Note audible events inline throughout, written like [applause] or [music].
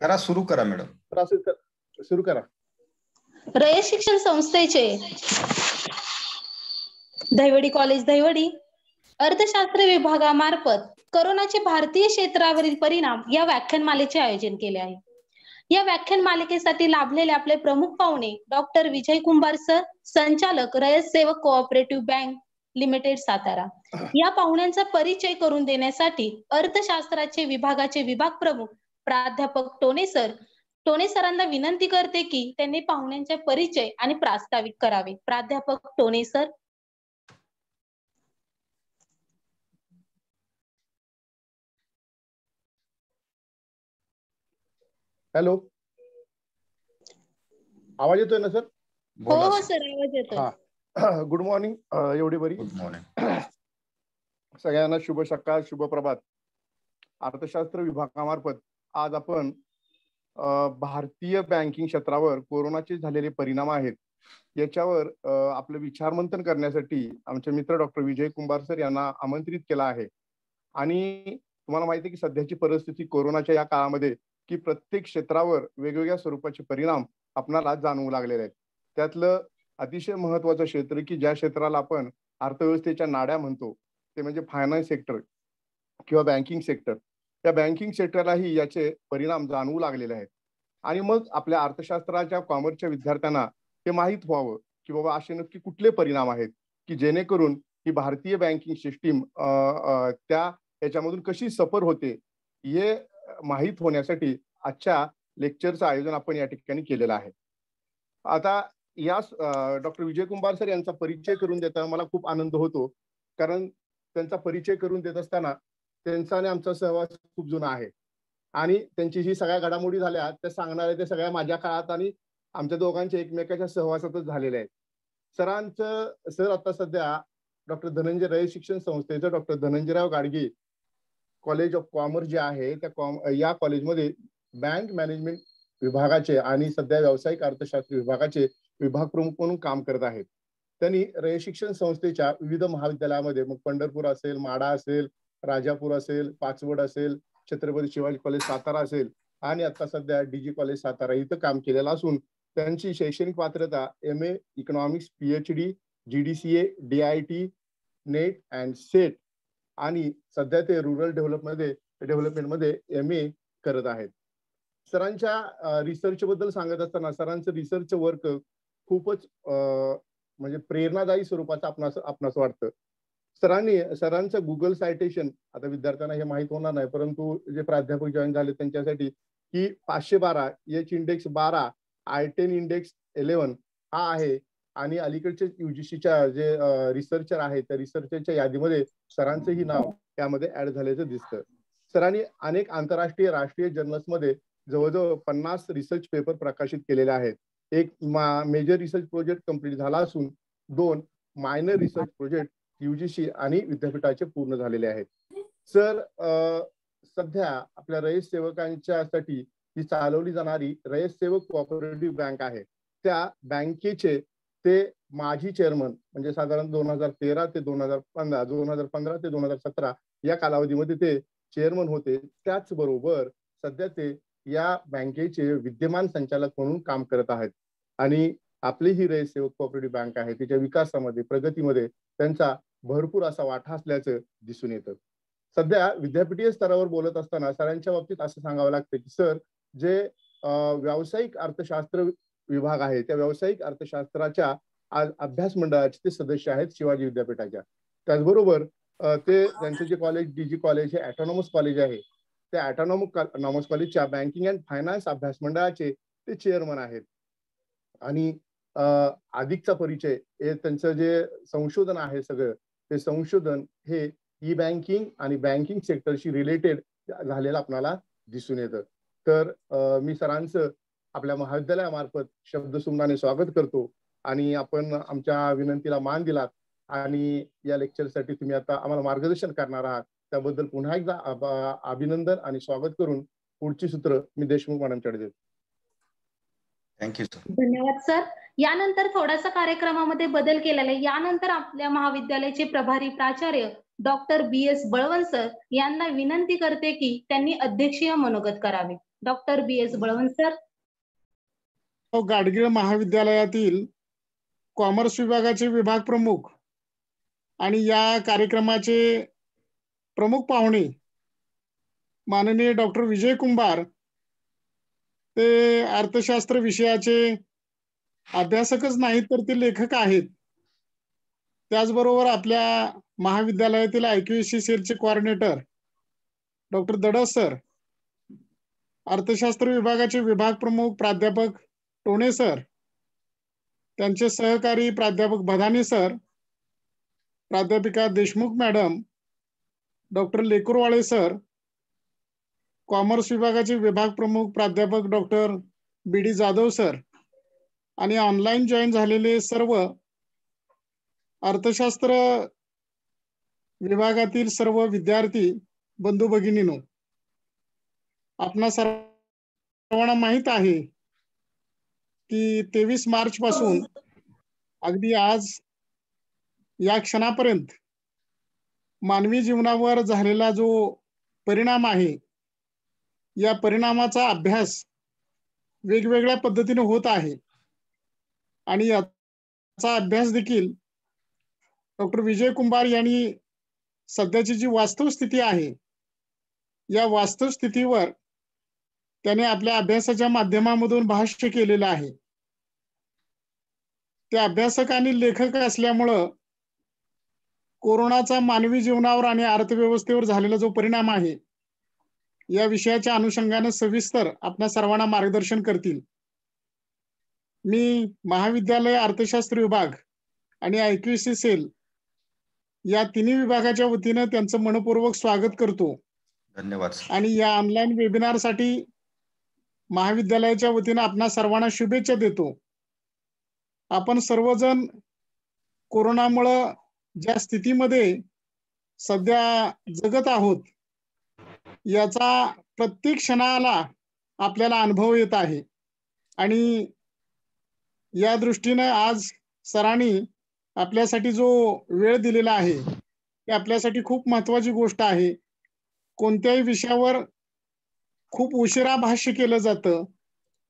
करा सुरू करा मॅडम सुरू करा रयत शिक्षण संस्थेचे दैवडी कॉलेज दैवडी अर्थशास्त्र विभागामार्फत करोनाचे भारतीय क्षेत्रावरील परिणाम या व्याख्यान मालेचे आयोजन केले आहे या व्याख्यान मालिकेसाठी लाभलेले आपले प्रमुख पाहुणे डॉक्टर विजय कुंभार सर संचालक रयत सेवक कोऑपरेटिव्ह बँक लिमिटेड सातारा या पाहुण्यांचा परिचय करून देण्यासाठी अर्थशास्त्राचे विभागाचे विभाग प्रमुख प्राध्यापक टोने सर टोने सरांना विनंती करते की त्यांनी पाहुण्यांचा परिचय आणि प्रास्ताविक करावे प्राध्यापक टोने सर हॅलो आवाज येतोय ना सर हो हो सर आवाज येतो गुड मॉर्निंग एवढी बरी गुड मॉर्निंग [clears throat] सगळ्यांना शुभ सकाळ शुभ प्रभात अर्थशास्त्र विभागामार्फत आज आपण भारतीय बँकिंग क्षेत्रावर कोरोनाचे झालेले परिणाम आहेत याच्यावर आपलं विचारमंथन करण्यासाठी आमचे मित्र डॉक्टर विजय कुंभार सर यांना आमंत्रित केला आहे आणि तुम्हाला माहिती आहे की सध्याची परिस्थिती कोरोनाच्या या काळामध्ये की प्रत्येक क्षेत्रावर वेगवेगळ्या स्वरूपाचे परिणाम आपणाला जाणवू लागलेले आहेत त्यातलं अतिशय महत्वाचं क्षेत्र की ज्या क्षेत्राला आपण अर्थव्यवस्थेच्या नाड्या म्हणतो ते म्हणजे फायनान्स सेक्टर किंवा बँकिंग सेक्टर त्या बँकिंग सेक्टरलाही याचे परिणाम जाणवू लागलेले आहेत आणि मग आपल्या अर्थशास्त्राच्या कॉमर्सच्या विद्यार्थ्यांना हे माहीत व्हावं की बाबा असे नक्की कुठले परिणाम आहेत की जेणेकरून ही भारतीय बँकिंग सिस्टीम त्या याच्यामधून कशी सफर होते हे माहीत होण्यासाठी आजच्या लेक्चरचं आयोजन आपण या ठिकाणी केलेलं आहे आता या डॉक्टर विजय कुंभार सर यांचा परिचय करून देताना मला खूप आनंद होतो कारण त्यांचा परिचय करून देत असताना त्यांचा आणि आमचा सहवास खूप जुना आहे आणि त्यांची जी सगळ्या घडामोडी झाल्या त्या सांगणारे ते सगळ्या माझ्या काळात आणि आमच्या दोघांच्या एकमेकांच्या सहवासातच झालेले आहेत सरांचं सर आता सध्या डॉक्टर धनंजय रय शिक्षण संस्थेचं doctor Dhananjayrao Gadge college of commerce जे आहे त्या कॉम या कॉलेजमध्ये बँक मॅनेजमेंट विभागाचे आणि सध्या व्यावसायिक अर्थशास्त्र विभागाचे विभाग प्रमुख म्हणून काम करत आहेत त्यांनी रय शिक्षण संस्थेच्या विविध महाविद्यालयामध्ये मग पंढरपूर असेल माडा असेल राजापूर असेल पाचवड असेल छत्रपती शिवाजी कॉलेज सातारा असेल आणि आता सध्या डीजी कॉलेज सातारा इथं काम केलेलं असून त्यांची शैक्षणिक पात्रता M A economics P H D G D C A D I T NET and SET आणि सध्या ते रुरल डेव्हलपमध्ये डेव्हलपमेंटमध्ये एम ए करत आहेत सरांच्या रिसर्च बद्दल सांगत असताना सरांचं रिसर्च वर्क खूपच म्हणजे प्रेरणादायी स्वरूपाचं आपणास आपणास वाटतं सरांनी सरांचं गुगल सायटेशन आता विद्यार्थ्यांना हे माहीत होणार नाही परंतु जे प्राध्यापक जॉईन झाले त्यांच्यासाठी की पाचशे बारा एच इंडेक्स बारा आय टेन इंडेक्स इलेव्हन हा आहे आणि अलीकडचे युजीसीच्या जे रिसर्चर आहेत त्या रिसर्चरच्या यादीमध्ये सरांचंही नाव त्यामध्ये ऍड झाल्याचं दिसतं सरांनी अनेक आंतरराष्ट्रीय राष्ट्रीय जर्नल्समध्ये जवळजवळ पन्नास रिसर्च पेपर प्रकाशित केलेले आहेत एक मेजर रिसर्च प्रोजेक्ट कंप्लीट झाला असून दोन मायनर रिसर्च प्रोजेक्ट युजीसी आणि विद्यापीठाचे पूर्ण झालेले आहेत सर सध्या आपल्या रयत सेवकांच्यासाठी ही चालवली जाणारी रयत सेवक कोऑपरेटिव्ह बँक आहे त्या बँकेचे ते माजी चेअरमन म्हणजे साधारण दोन हजार तेरा ते दोन हजार पंधरा दोन हजार पंधरा ते दोन हजार सतरा या कालावधीमध्ये ते चेअरमन होते त्याचबरोबर सध्या ते या बँकेचे विद्यमान संचालक म्हणून काम करत आहेत आणि आपली ही रयत सेवक कोऑपरेटिव्ह बँक आहे तिच्या विकासामध्ये प्रगतीमध्ये त्यांचा भरपूर असा वाटा असल्याचं दिसून येतं सध्या विद्यापीठीय स्तरावर बोलत असताना सरांच्या बाबतीत असं सांगावं लागतं की सर जे व्यावसायिक अर्थशास्त्र विभाग आहे त्या व्यावसायिक अर्थशास्त्राच्या आज अभ्यास मंडळाचे ते सदस्य आहेत शिवाजी विद्यापीठाच्या त्याचबरोबर ते त्यांचे जे कॉलेज डीजी कॉलेज हे ॲटॉनॉमस कॉलेज आहे त्या ॲटॉनॉमस कॉलेजच्या बँकिंग अँड फायनान्स अभ्यास मंडळाचे ते चेअरमन आहेत आणि अधिकचा परिचय हे त्यांचं जे संशोधन आहे सगळं ते संशोधन हे ई बँकिंग आणि बँकिंग सेक्टरशी रिलेटेड झालेलं आपल्याला दिसून येतं तर मी सरांचं आपल्या महाविद्यालयामार्फत शब्दसुमनाने स्वागत करतो आणि आपण आमच्या विनंतीला मान दिलात आणि या लेक्चरसाठी तुम्ही आता आम्हाला मार्गदर्शन करणार आहात त्याबद्दल पुन्हा एकदा अभिनंदन आणि स्वागत करून पुढची सूत्र मी देशमुख मॅडमच्याकडे देतो थँक्यू सर धन्यवाद सर यानंतर थोडासा कार्यक्रमामध्ये बदल केलेला आहे यानंतर आपल्या महाविद्यालयाचे प्रभारी प्राचार्य doctor B S Balwant sir यांना विनंती करते की त्यांनी अध्यक्षीय मनोगत करावे doctor B S Balwant sir हो, गाडगीळ महाविद्यालयातील कॉमर्स विभागाचे विभाग प्रमुख आणि या कार्यक्रमाचे प्रमुख पाहुणे माननीय डॉक्टर विजय कुंभार ते अर्थशास्त्र विषयाचे अभ्यासकच नाहीत तर ते लेखक आहेत त्याचबरोबर आपल्या महाविद्यालयातील आयक्यूएससी सेलचे कॉर्डिनेटर डॉक्टर दडस सर अर्थशास्त्र विभागाचे विभाग प्रमुख प्राध्यापक टोणे सर त्यांचे सहकारी प्राध्यापक भदाने सर प्राध्यापिका Deshmukh madam doctor Lekurwale sir commerce विभागाचे विभाग प्रमुख प्राध्यापक doctor B D Jadhav sir आणि ऑनलाईन जॉईन झालेले सर्व अर्थशास्त्र विभागातील सर्व विद्यार्थी बंधू भगिनीनो आपणा सर्वांना माहित आहे की तेवीस मार्च पासून अगदी आज या क्षणापर्यंत मानवी जीवनावर झालेला जो परिणाम आहे या परिणामाचा अभ्यास वेगवेगळ्या पद्धतीने होत आहे आणि याचा अभ्यास देखील डॉक्टर विजय कुंभार यांनी सध्याची जी वास्तवस्थिती आहे या वास्तवस्थितीवर त्याने आपल्या अभ्यासाच्या माध्यमामधून भाष्य केलेलं आहे ते अभ्यासक आणि लेखक असल्यामुळं कोरोनाचा मानवी जीवनावर आणि अर्थव्यवस्थेवर झालेला जो परिणाम आहे या विषयाच्या अनुषंगाने सविस्तर आपल्या सर्वांना मार्गदर्शन करतील मी महाविद्यालय अर्थशास्त्र विभाग आणि आयक्यूसी सेल या तिन्ही विभागाच्या वतीनं त्यांचं मनपूर्वक स्वागत करतो धन्यवाद आणि या ऑनलाईन वेबिनार साठी महाविद्यालयाच्या वतीनं आपणा सर्वांना शुभेच्छा देतो आपण सर्वजण कोरोनामुळं ज्या स्थितीमध्ये सध्या जगत आहोत याचा प्रत्येक क्षणाला आपल्याला अनुभव येत आहे आणि या दृष्टीनं आज सरांनी आपल्यासाठी जो वेळ दिलेला आहे हे आपल्यासाठी खूप महत्वाची गोष्ट आहे कोणत्याही विषयावर खूप उशिरा भाष्य केलं जातं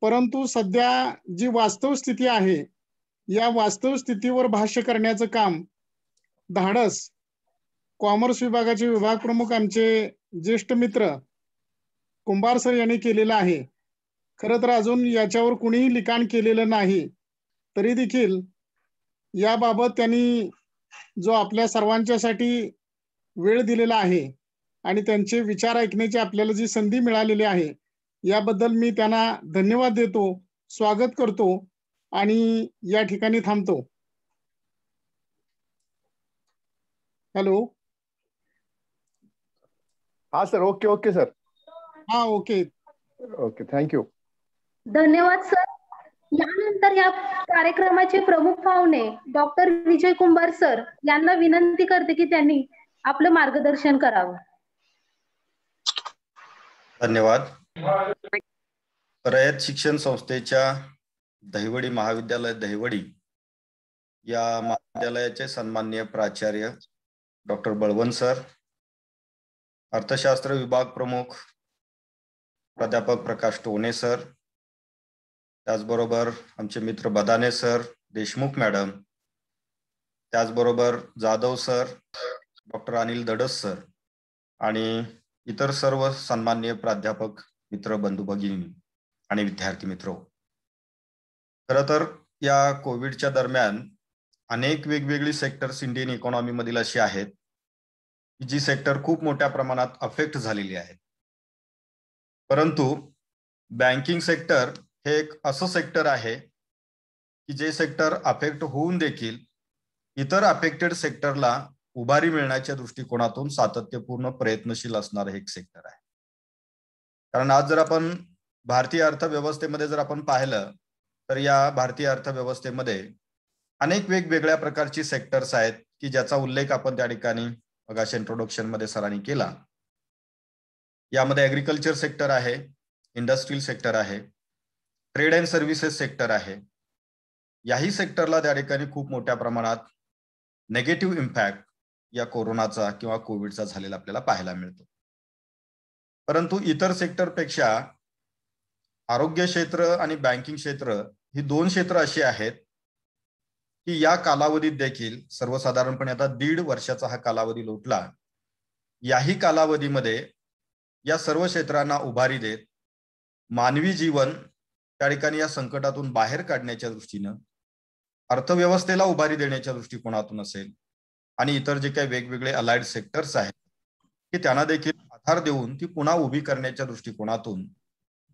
परंतु सध्या जी वास्तव स्थिती आहे या वास्तव स्थितीवर भाष्य करण्याचं काम धाडस कॉमर्स विभागाचे विभाग प्रमुख आमचे ज्येष्ठ मित्र कुंभार सर यांनी केलेलं आहे खरंतर तर अजून याच्यावर कुणीही लिखाण केलेलं नाही तरी देखील याबाबत त्यांनी जो आपल्या सर्वांच्यासाठी वेळ दिलेला आहे आणि त्यांचे विचार ऐकण्याची आपल्याला जी संधी मिळालेली आहे याबद्दल मी त्यांना धन्यवाद देतो स्वागत करतो आणि या ठिकाणी थांबतो हॅलो हा सर ओके ओके सर हा ओके ओके थँक्यू धन्यवाद सर यानंतर या कार्यक्रमाचे प्रमुख पाहुणे डॉक्टर विजय कुंभार सर यांना विनंती करते की त्यांनी आपलं मार्गदर्शन करावं धन्यवाद रयत शिक्षण संस्थेच्या दहिवडी महाविद्यालय दहिवडी या महाविद्यालयाचे सन्माननीय प्राचार्य डॉक्टर बळवंत सर अर्थशास्त्र विभाग प्रमुख प्राध्यापक प्रकाश टोने सर त्याचबरोबर आमचे मित्र बदाने सर देशमुख मॅडम त्याचबरोबर Jadhav sir doctor Anil Dadas sir आणि इतर सर्व सन्मान्य प्राध्यापक मित्र बंधू भगिनी आणि विद्यार्थी मित्र खर तर या कोविडच्या दरम्यान अनेक वेगवेगळी सेक्टर्स इंडियन इकॉनॉमी मधील अशी आहेत जी सेक्टर खूप मोठ्या प्रमाणात अफेक्ट झालेली आहे परंतु बँकिंग सेक्टर हे एक असं सेक्टर आहे की जे सेक्टर अफेक्ट होऊन देखील इतर अफेक्टेड सेक्टरला उभारी मिळण्याच्या दृष्टिकोनातून सातत्यपूर्ण प्रयत्नशील असणार हे एक सेक्टर आहे कारण आज जर आपण भारतीय अर्थव्यवस्थेमध्ये जर आपण पाहिलं तर या भारतीय अर्थव्यवस्थेमध्ये अनेक वेगवेगळ्या प्रकारची सेक्टर्स आहेत की ज्याचा उल्लेख आपण त्या ठिकाणी मगाश इंट्रोडक्शन मध्ये सरांनी केला यामध्ये ऍग्रिकल्चर सेक्टर आहे इंडस्ट्रियल सेक्टर आहे ट्रेड अँड सर्व्हिसेस सेक्टर आहे याही सेक्टरला त्या ठिकाणी खूप मोठ्या प्रमाणात नेगेटिव्ह इम्पॅक्ट या कोरोनाचा किंवा कोविडचा झालेला आपल्याला पाहायला मिळतो परंतु इतर सेक्टरपेक्षा आरोग्य क्षेत्र आणि बँकिंग क्षेत्र ही दोन क्षेत्र अशी आहेत की या कालावधीत देखील सर्वसाधारणपणे आता दीड वर्षाचा हा कालावधी लोटला याही कालावधीमध्ये या सर्व क्षेत्रांना उभारी देत मानवी जीवन त्या ठिकाणी या संकटातून बाहेर काढण्याच्या दृष्टीनं अर्थव्यवस्थेला उभारी देण्याच्या दृष्टिकोनातून असेल आणि इतर जे काही वेगवेगळे अलाइड सेक्टर्स आहेत की त्यांना देखील आधार देऊन ती पुन्हा उभी करण्याच्या दृष्टिकोनातून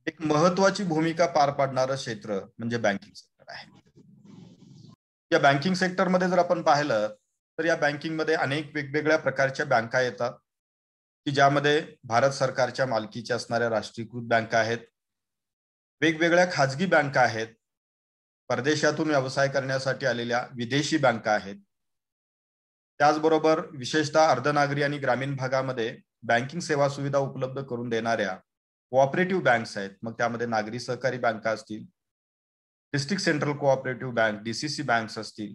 एक महत्वाची भूमिका पार पाडणारं क्षेत्र म्हणजे बँकिंग सेक्टर आहे या बँकिंग सेक्टरमध्ये जर आपण पाहिलं तर या बँकिंगमध्ये अनेक वेगवेगळ्या प्रकारच्या बँका येतात की ज्यामध्ये भारत सरकारच्या मालकीच्या असणाऱ्या राष्ट्रीयकृत बँका आहेत वेगवेगळ्या खाजगी बँका आहेत परदेशातून व्यवसाय करण्यासाठी आलेल्या विदेशी बँका आहेत त्याचबरोबर विशेषतः अर्धनागरी आणि ग्रामीण भागामध्ये बँकिंग सेवा सुविधा उपलब्ध करून देणाऱ्या कोऑपरेटिव्ह बँक्स आहेत मग त्यामध्ये नागरी सहकारी बँका असतील district central cooperative bank DCC bank असतील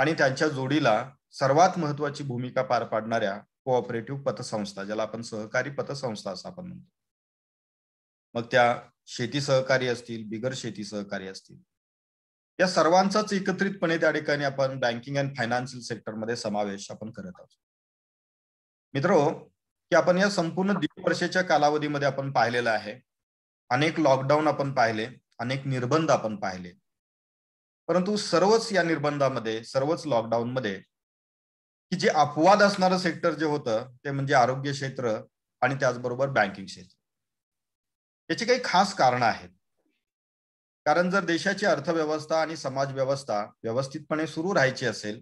आणि त्यांच्या जोडीला सर्वात महत्वाची भूमिका पार पाडणाऱ्या कोऑपरेटिव्ह पतसंस्था ज्याला आपण सहकारी पतसंस्था असं आपण म्हणतो मग त्या शेती सहकारी असतील बिगर शेती सहकारी असतील या सर्वांचाच एकत्रितपणे त्या ठिकाणी आपण बँकिंग अँड फायनान्शियल सेक्टरमध्ये समावेश आपण करत आहोत मित्रो की आपण या संपूर्ण दीड वर्षाच्या कालावधीमध्ये आपण पाहिलेलं आहे अनेक लॉकडाऊन आपण पाहिले अनेक निर्बंध आपण पाहिले परंतु सर्वच या निर्बंधामध्ये सर्वच लॉकडाऊनमध्ये की जे अपवाद असणारं सेक्टर जे होतं ते म्हणजे आरोग्य क्षेत्र आणि त्याचबरोबर बँकिंग क्षेत्र याची काही खास कारण आहेत कारण जर देशाची अर्थव्यवस्था आणि समाज व्यवस्था व्यवस्थितपणे सुरू राहायची असेल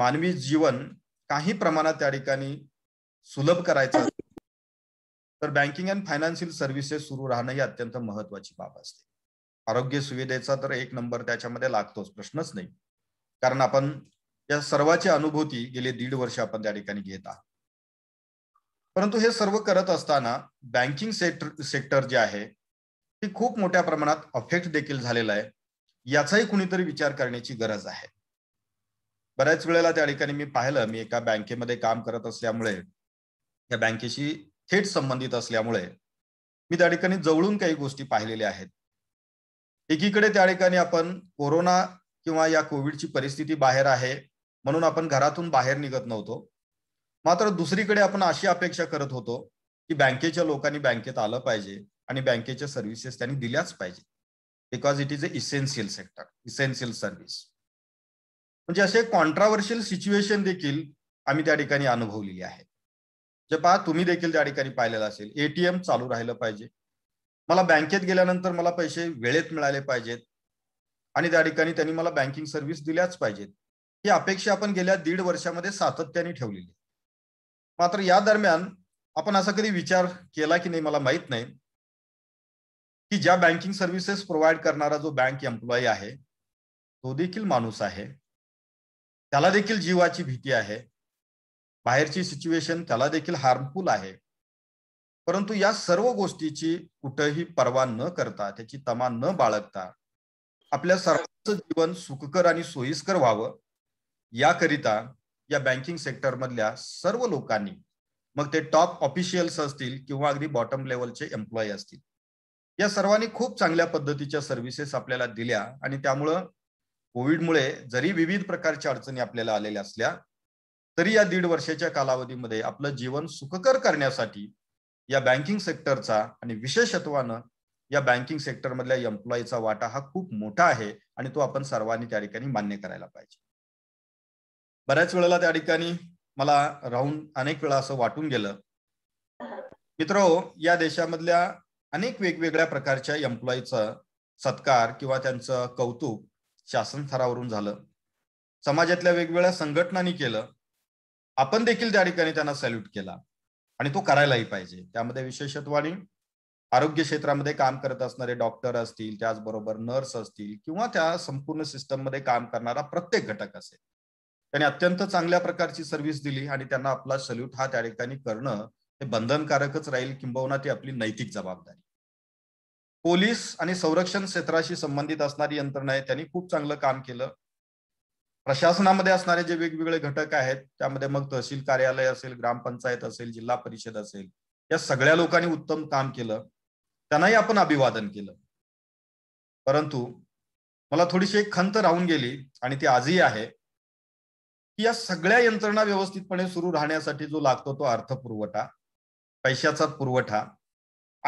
मानवी जीवन काही प्रमाणात त्या ठिकाणी सुलभ करायचं असेल तर बँकिंग अँड फायनान्शियल सर्व्हिसेस सुरू राहणं ही अत्यंत महत्वाची बाब असते आरोग्य सुविधेचा तर एक नंबर त्याच्यामध्ये लागतोच प्रश्नच नाही कारण आपण या सर्वाची अनुभूती गेले दीड वर्ष आपण त्या ठिकाणी घेत आहोत परंतु हे सर्व करत असताना बँकिंग सेक्टर सेक्टर जे आहे ते खूप मोठ्या प्रमाणात अफेक्ट देखील झालेलं आहे याचाही कुणीतरी विचार करण्याची गरज आहे बऱ्याच वेळेला त्या ठिकाणी मी पाहिलं मी एका बँकेमध्ये काम करत असल्यामुळे त्या बँकेशी थेट संबंधित असल्यामुळे मी त्या ठिकाणी जवळून काही गोष्टी पाहिलेल्या आहेत एकीकडे त्या ठिकाणी आपण कोरोना किंवा या कोविडची परिस्थिती बाहेर आहे म्हणून आपण घरातून बाहेर निघत नव्हतो मात्र दुसरीकडे आपण अशी अपेक्षा करत होतो की बँकेच्या लोकांनी बँकेत आलं पाहिजे आणि बँकेच्या सर्व्हिसेस त्यांनी दिल्याच पाहिजे because it is a essential sector essential service म्हणजे असे कॉन्ट्रावर्शियल सिच्युएशन देखील आम्ही त्या ठिकाणी अनुभवलेली आहे जे पहा तुम्ही देखील त्या ठिकाणी पाहिलेलं असेल एटीएम चालू राहिलं पाहिजे मला बँकेत गेल्यानंतर मला पैसे वेळेत मिळाले पाहिजेत आणि त्या ठिकाणी त्यांनी मला बँकिंग सर्व्हिस दिल्याच पाहिजेत ही अपेक्षा आपण गेल्या दीड वर्षामध्ये सातत्याने ठेवलेली मात्र या दरम्यान आपण असा कधी विचार केला की नाही मला माहित नाही की ज्या बँकिंग सर्व्हिसेस प्रोव्हाइड करणारा जो बँक एम्प्लॉई आहे तो देखील माणूस आहे त्याला देखील जीवाची भीती आहे बाहेरची सिच्युएशन त्याला देखील हार्मफुल आहे परंतु या सर्व गोष्टीची कुठंही पर्वा न करता त्याची तमा न बाळगता आपल्या सर्वांचं जीवन सुखकर आणि सोयीस्कर व्हावं याकरिता या बँकिंग सेक्टरमधल्या सर्व लोकांनी मग ते टॉप ऑफिशियल्स असतील किंवा अगदी बॉटम लेवलचे एम्प्लॉई असतील या सर्वांनी खूप चांगल्या पद्धतीच्या सर्व्हिसेस आपल्याला दिल्या आणि त्यामुळं कोविडमुळे जरी विविध प्रकारच्या अडचणी आपल्याला आलेल्या असल्या तरी या दीड वर्षाच्या कालावधीमध्ये आपलं जीवन सुखकर करण्यासाठी या बँकिंग सेक्टरचा आणि विशेषत्वानं या बँकिंग सेक्टरमधल्या एम्प्लॉईचा वाटा हा खूप मोठा आहे आणि तो आपण सर्वांनी त्या ठिकाणी मान्य करायला पाहिजे बऱ्याच वेळेला त्या ठिकाणी मला राहून अनेक वेळा असं वाटून गेलं मित्रो या देशामधल्या अनेक वेगवेगळ्या प्रकारच्या एम्प्लॉईचा सत्कार किंवा त्यांचं कौतुक शासन स्तरावरून झालं समाजातल्या वेगवेगळ्या संघटनांनी केलं आपण देखील त्या ठिकाणी त्यांना सॅल्यूट केला आणि तो करायलाही पाहिजे त्यामध्ये विशेषत्वाने आरोग्य क्षेत्रामध्ये काम करत असणारे डॉक्टर असतील त्याचबरोबर नर्स असतील किंवा त्या संपूर्ण सिस्टममध्ये काम करणारा प्रत्येक घटक असेल त्यांनी अत्यंत चांगल्या प्रकारची सर्व्हिस दिली आणि त्यांना आपला सल्यूट हा त्या ठिकाणी करणं हे बंधनकारकच राहील किंबहुना ती आपली नैतिक जबाबदारी पोलीस आणि संरक्षण क्षेत्राशी संबंधित असणारी यंत्रणा आहे त्यांनी खूप चांगलं काम केलं प्रशासनामध्ये असणारे जे वेगवेगळे घटक आहेत त्यामध्ये मग तहसील कार्यालय असेल ग्रामपंचायत असेल जिल्हा परिषद असेल या सगळ्या लोकांनी उत्तम काम केलं त्यांनाही आपण अभिवादन केलं परंतु मला थोडीशी एक खंत राहून गेली आणि ती आजही आहे की या सगळ्या यंत्रणा व्यवस्थितपणे सुरू राहण्यासाठी जो लागतो तो अर्थ पुरवठा पैशाचा पुरवठा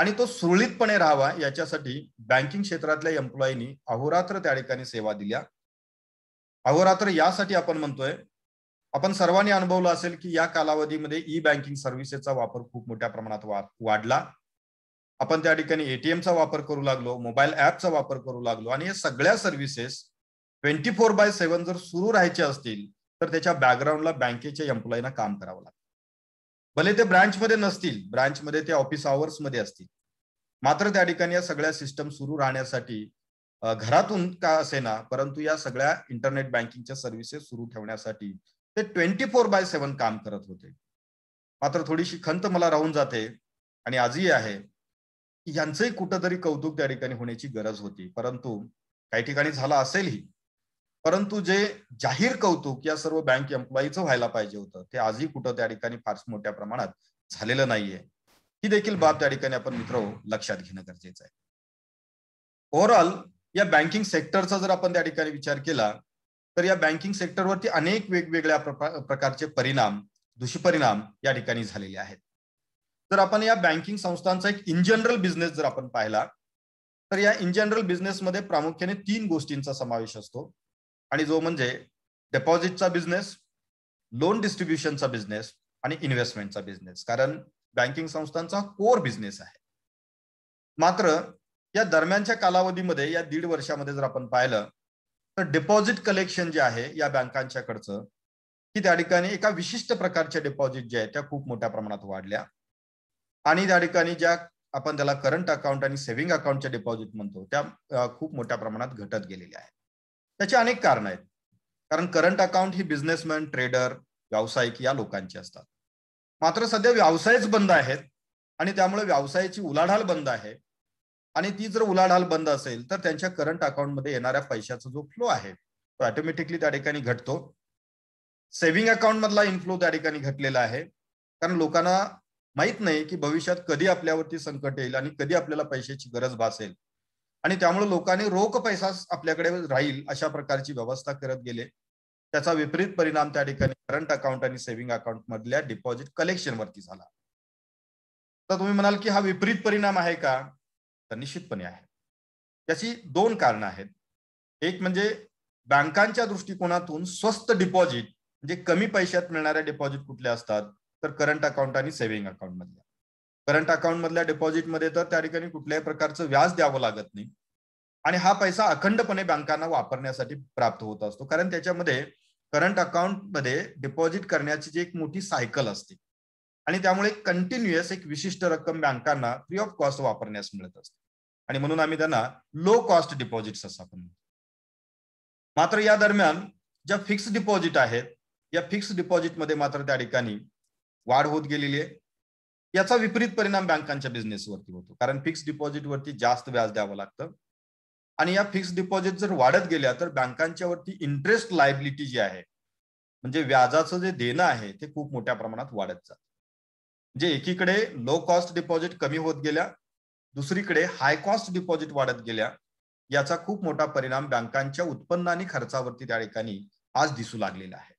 आणि तो सुरळीतपणे राहावा याच्यासाठी बँकिंग क्षेत्रातल्या एम्प्लॉईनी अहोरात्र त्या ठिकाणी सेवा दिल्या अहोरात्र यासाठी आपण म्हणतोय आपण सर्वांनी अनुभवलं असेल की या कालावधीमध्ये ई बँकिंग सर्व्हिसेसचा वापर खूप मोठ्या प्रमाणात वाढला आपण त्या ठिकाणी एटीएमचा वापर करू लागलो मोबाईल ऍपचा वापर करू लागलो आणि या सगळ्या services twenty four by seven जर सुरू राहायचे असतील तर त्याच्या बॅकग्राऊंडला बँकेच्या एम्प्लॉईना काम करावं लागतं भले ते मध्ये नसतील ब्रँचमध्ये ते ऑफिस मध्ये असतील मात्र त्या ठिकाणी या सगळ्या सिस्टम सुरू राहण्यासाठी घरातून का असेना परंतु या सगळ्या इंटरनेट बँकिंगच्या सर्व्हिसेस सुरू ठेवण्यासाठी ते ट्वेंटी फोर बाय सेवन काम करत होते मात्र थोडीशी खंत मला राहून जाते आणि आजही आहे यांचंही कुठंतरी कौतुक त्या ठिकाणी होण्याची गरज होती परंतु काही ठिकाणी झाला असेलही परंतु जे जाहीर कौतुक या सर्व बँक एम्प्लॉईचं व्हायला पाहिजे होतं ते आजही कुठं त्या ठिकाणी फार मोठ्या प्रमाणात झालेलं नाहीये ही देखील बाब त्या ठिकाणी आपण मित्र हो, लक्षात घेणं गरजेचं आहे ओव्हरऑल या बँकिंग सेक्टरचा जर आपण त्या ठिकाणी विचार केला तर या बँकिंग सेक्टरवरती अनेक वेगवेगळ्या प्रकारचे परिणाम दुष्परिणाम या ठिकाणी झालेले आहेत जर आपण या बँकिंग संस्थांचा एक इन जनरल बिझनेस जर आपण पाहिला तर या इन जनरल बिझनेसमध्ये प्रामुख्याने तीन गोष्टींचा समावेश असतो आणि जो म्हणजे डेपॉझिटचा बिझनेस लोन डिस्ट्रीब्युशनचा बिझनेस आणि इन्व्हेस्टमेंटचा बिझनेस कारण बँकिंग संस्थांचा कोर बिझनेस आहे मात्र या दरम्यानच्या कालावधीमध्ये या दीड वर्षामध्ये जर आपण पाहिलं तर डिपॉझिट कलेक्शन जे आहे या बँकांच्याकडचं की त्या ठिकाणी एका विशिष्ट प्रकारच्या डिपॉझिट ज्या आहेत त्या खूप मोठ्या प्रमाणात वाढल्या आणि त्या ठिकाणी ज्या आपण त्याला करंट अकाउंट आणि सेव्हिंग अकाउंटच्या डिपॉझिट म्हणतो त्या खूप मोठ्या प्रमाणात घटत गेलेल्या आहेत त्याची अनेक कारणं आहेत कारण करंट अकाउंट ही बिझनेसमॅन ट्रेडर व्यावसायिक या लोकांची असतात मात्र सध्या व्यवसायच बंद आहेत आणि त्यामुळे व्यवसायाची उलाढाल बंद आहे आणि ती जर उलाढाल बंद असेल तर त्यांच्या करंट अकाउंटमध्ये येणाऱ्या पैशाचा जो फ्लो आहे तो ऑटोमॅटिकली त्या ठिकाणी घटतो सेव्हिंग अकाउंट मधला इन्फ्लो त्या ठिकाणी घटलेला आहे कारण लोकांना माहीत नाही की भविष्यात कधी आपल्यावरती संकट येईल आणि कधी आपल्याला पैशाची गरज भासेल आणि त्यामुळे लोकांनी रोख पैसा आपल्याकडे राहील अशा प्रकारची व्यवस्था करत गेले त्याचा विपरीत परिणाम त्या ठिकाणी करंट अकाउंट आणि सेव्हिंग अकाउंट मधल्या डिपॉझिट कलेक्शनवरती झाला तर तुम्ही म्हणाल की हा विपरीत परिणाम आहे का तर निश्चितपणे आहे त्याची दोन कारण आहेत एक म्हणजे बँकांच्या दृष्टिकोनातून स्वस्त डिपॉझिट म्हणजे कमी पैशात मिळणाऱ्या डिपॉझिट कुठल्या असतात तर करंट अकाउंट आणि सेव्हिंग अकाउंट मधल्या करंट अकाउंट मधल्या मध्ये तर त्या ठिकाणी कुठल्याही प्रकारचं व्याज द्यावं लागत नाही आणि हा पैसा अखंडपणे बँकांना वापरण्यासाठी प्राप्त होत असतो कारण त्याच्यामध्ये करंट अकाउंट मध्ये डिपॉझिट करण्याची जी एक मोठी सायकल असते आणि त्यामुळे कंटिन्युअस एक विशिष्ट रक्कम बँकांना फ्री ऑफ कॉस्ट वापरण्यास मिळत असते आणि म्हणून आम्ही त्यांना लो कॉस्ट डिपॉझिट असं आपण मात्र या दरम्यान ज्या फिक्स डिपॉझिट आहेत या फिक्स डिपॉझिटमध्ये मात्र त्या ठिकाणी वाढ होत गेलेली आहे याचा विपरीत परिणाम बँकांच्या बिझनेसवरती होतो कारण डिपॉझिट डिपॉझिटवरती जास्त व्याज द्यावं लागतं आणि या फिक्स डिपॉझिट जर वाढत गेल्या तर बँकांच्या वरती इंटरेस्ट लायबिलिटी जी आहे म्हणजे व्याजाचं जे देणं आहे ते खूप मोठ्या प्रमाणात वाढत जात म्हणजे एकीकडे लो कॉस्ट डिपॉझिट कमी होत गेल्या दुसरीकडे हाय कॉस्ट डिपॉझिट वाढत गेल्या याचा खूप मोठा परिणाम बँकांच्या उत्पन्न आणि खर्चावरती त्या ठिकाणी आज दिसू लागलेला आहे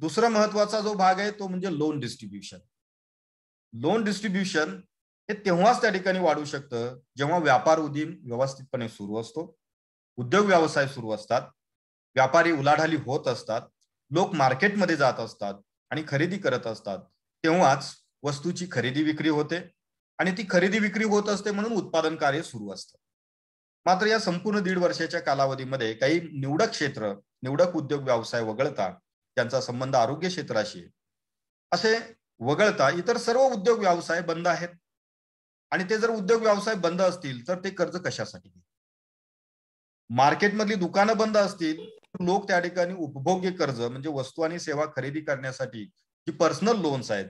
दुसरा महत्वाचा जो भाग आहे तो म्हणजे लोन डिस्ट्रीब्युशन लोन डिस्ट्रीब्युशन हे तेव्हाच त्या ठिकाणी वाढू शकतं जेव्हा व्यापार उदीम व्यवस्थितपणे सुरू असतो उद्योग व्यवसाय सुरू असतात व्यापारी उलाढाली होत असतात लोक मार्केटमध्ये जात असतात आणि खरेदी करत असतात तेव्हाच वस्तूची खरेदी विक्री होते आणि ती खरेदी विक्री होत असते म्हणून उत्पादन कार्य सुरू असतं मात्र या संपूर्ण दीड वर्षाच्या कालावधीमध्ये काही निवडक क्षेत्र निवडक उद्योग व्यवसाय वगळता त्यांचा संबंध आरोग्य क्षेत्राशी असे वगळता इतर सर्व उद्योग व्यवसाय बंद आहेत आणि ते जर उद्योग व्यवसाय बंद असतील तर ते कर्ज कशासाठी मार्केटमधली दुकानं बंद असतील लोक त्या ठिकाणी उपभोग्य कर्ज म्हणजे वस्तू आणि सेवा खरेदी करण्यासाठी जी पर्सनल लोन्स आहेत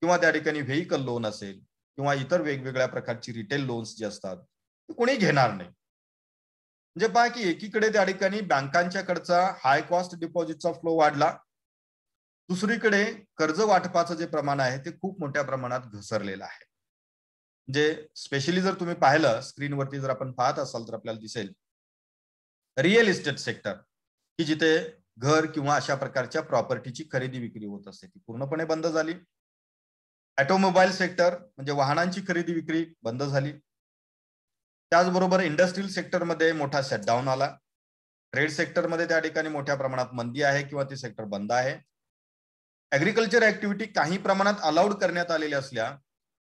किंवा त्या ठिकाणी व्हेकल लोन असेल किंवा इतर वेगवेगळ्या प्रकारची रिटेल लोन्स जी असतात ते कोणी घेणार नाही म्हणजे पहा की एकीकडे त्या ठिकाणी बँकांच्याकडचा हाय कॉस्ट डिपॉझिटचा फ्लो वाढला दुसरीकडे कर्ज वाटपाचं जे प्रमाण आहे ते खूप मोठ्या प्रमाणात घसरलेलं आहे जे म्हणजे स्पेशली जर तुम्ही पाहिलं स्क्रीनवरती जर आपण पाहत असाल तर आपल्याला दिसेल रिअल इस्टेट सेक्टर की जिथे घर किंवा अशा प्रकारच्या प्रॉपर्टीची खरेदी विक्री होत असते ती पूर्णपणे बंद झाली ऑटोमोबाईल सेक्टर म्हणजे वाहनांची खरेदी विक्री बंद झाली त्याचबरोबर इंडस्ट्रियल सेक्टरमध्ये मोठा शटडाऊन आला ट्रेड सेक्टरमध्ये त्या ठिकाणी मोठ्या प्रमाणात मंदी आहे किंवा ते सेक्टर बंद आहे ऍग्रीकल्चर ऍक्टिव्हिटी काही प्रमाणात अलाउड करण्यात आलेल्या असल्या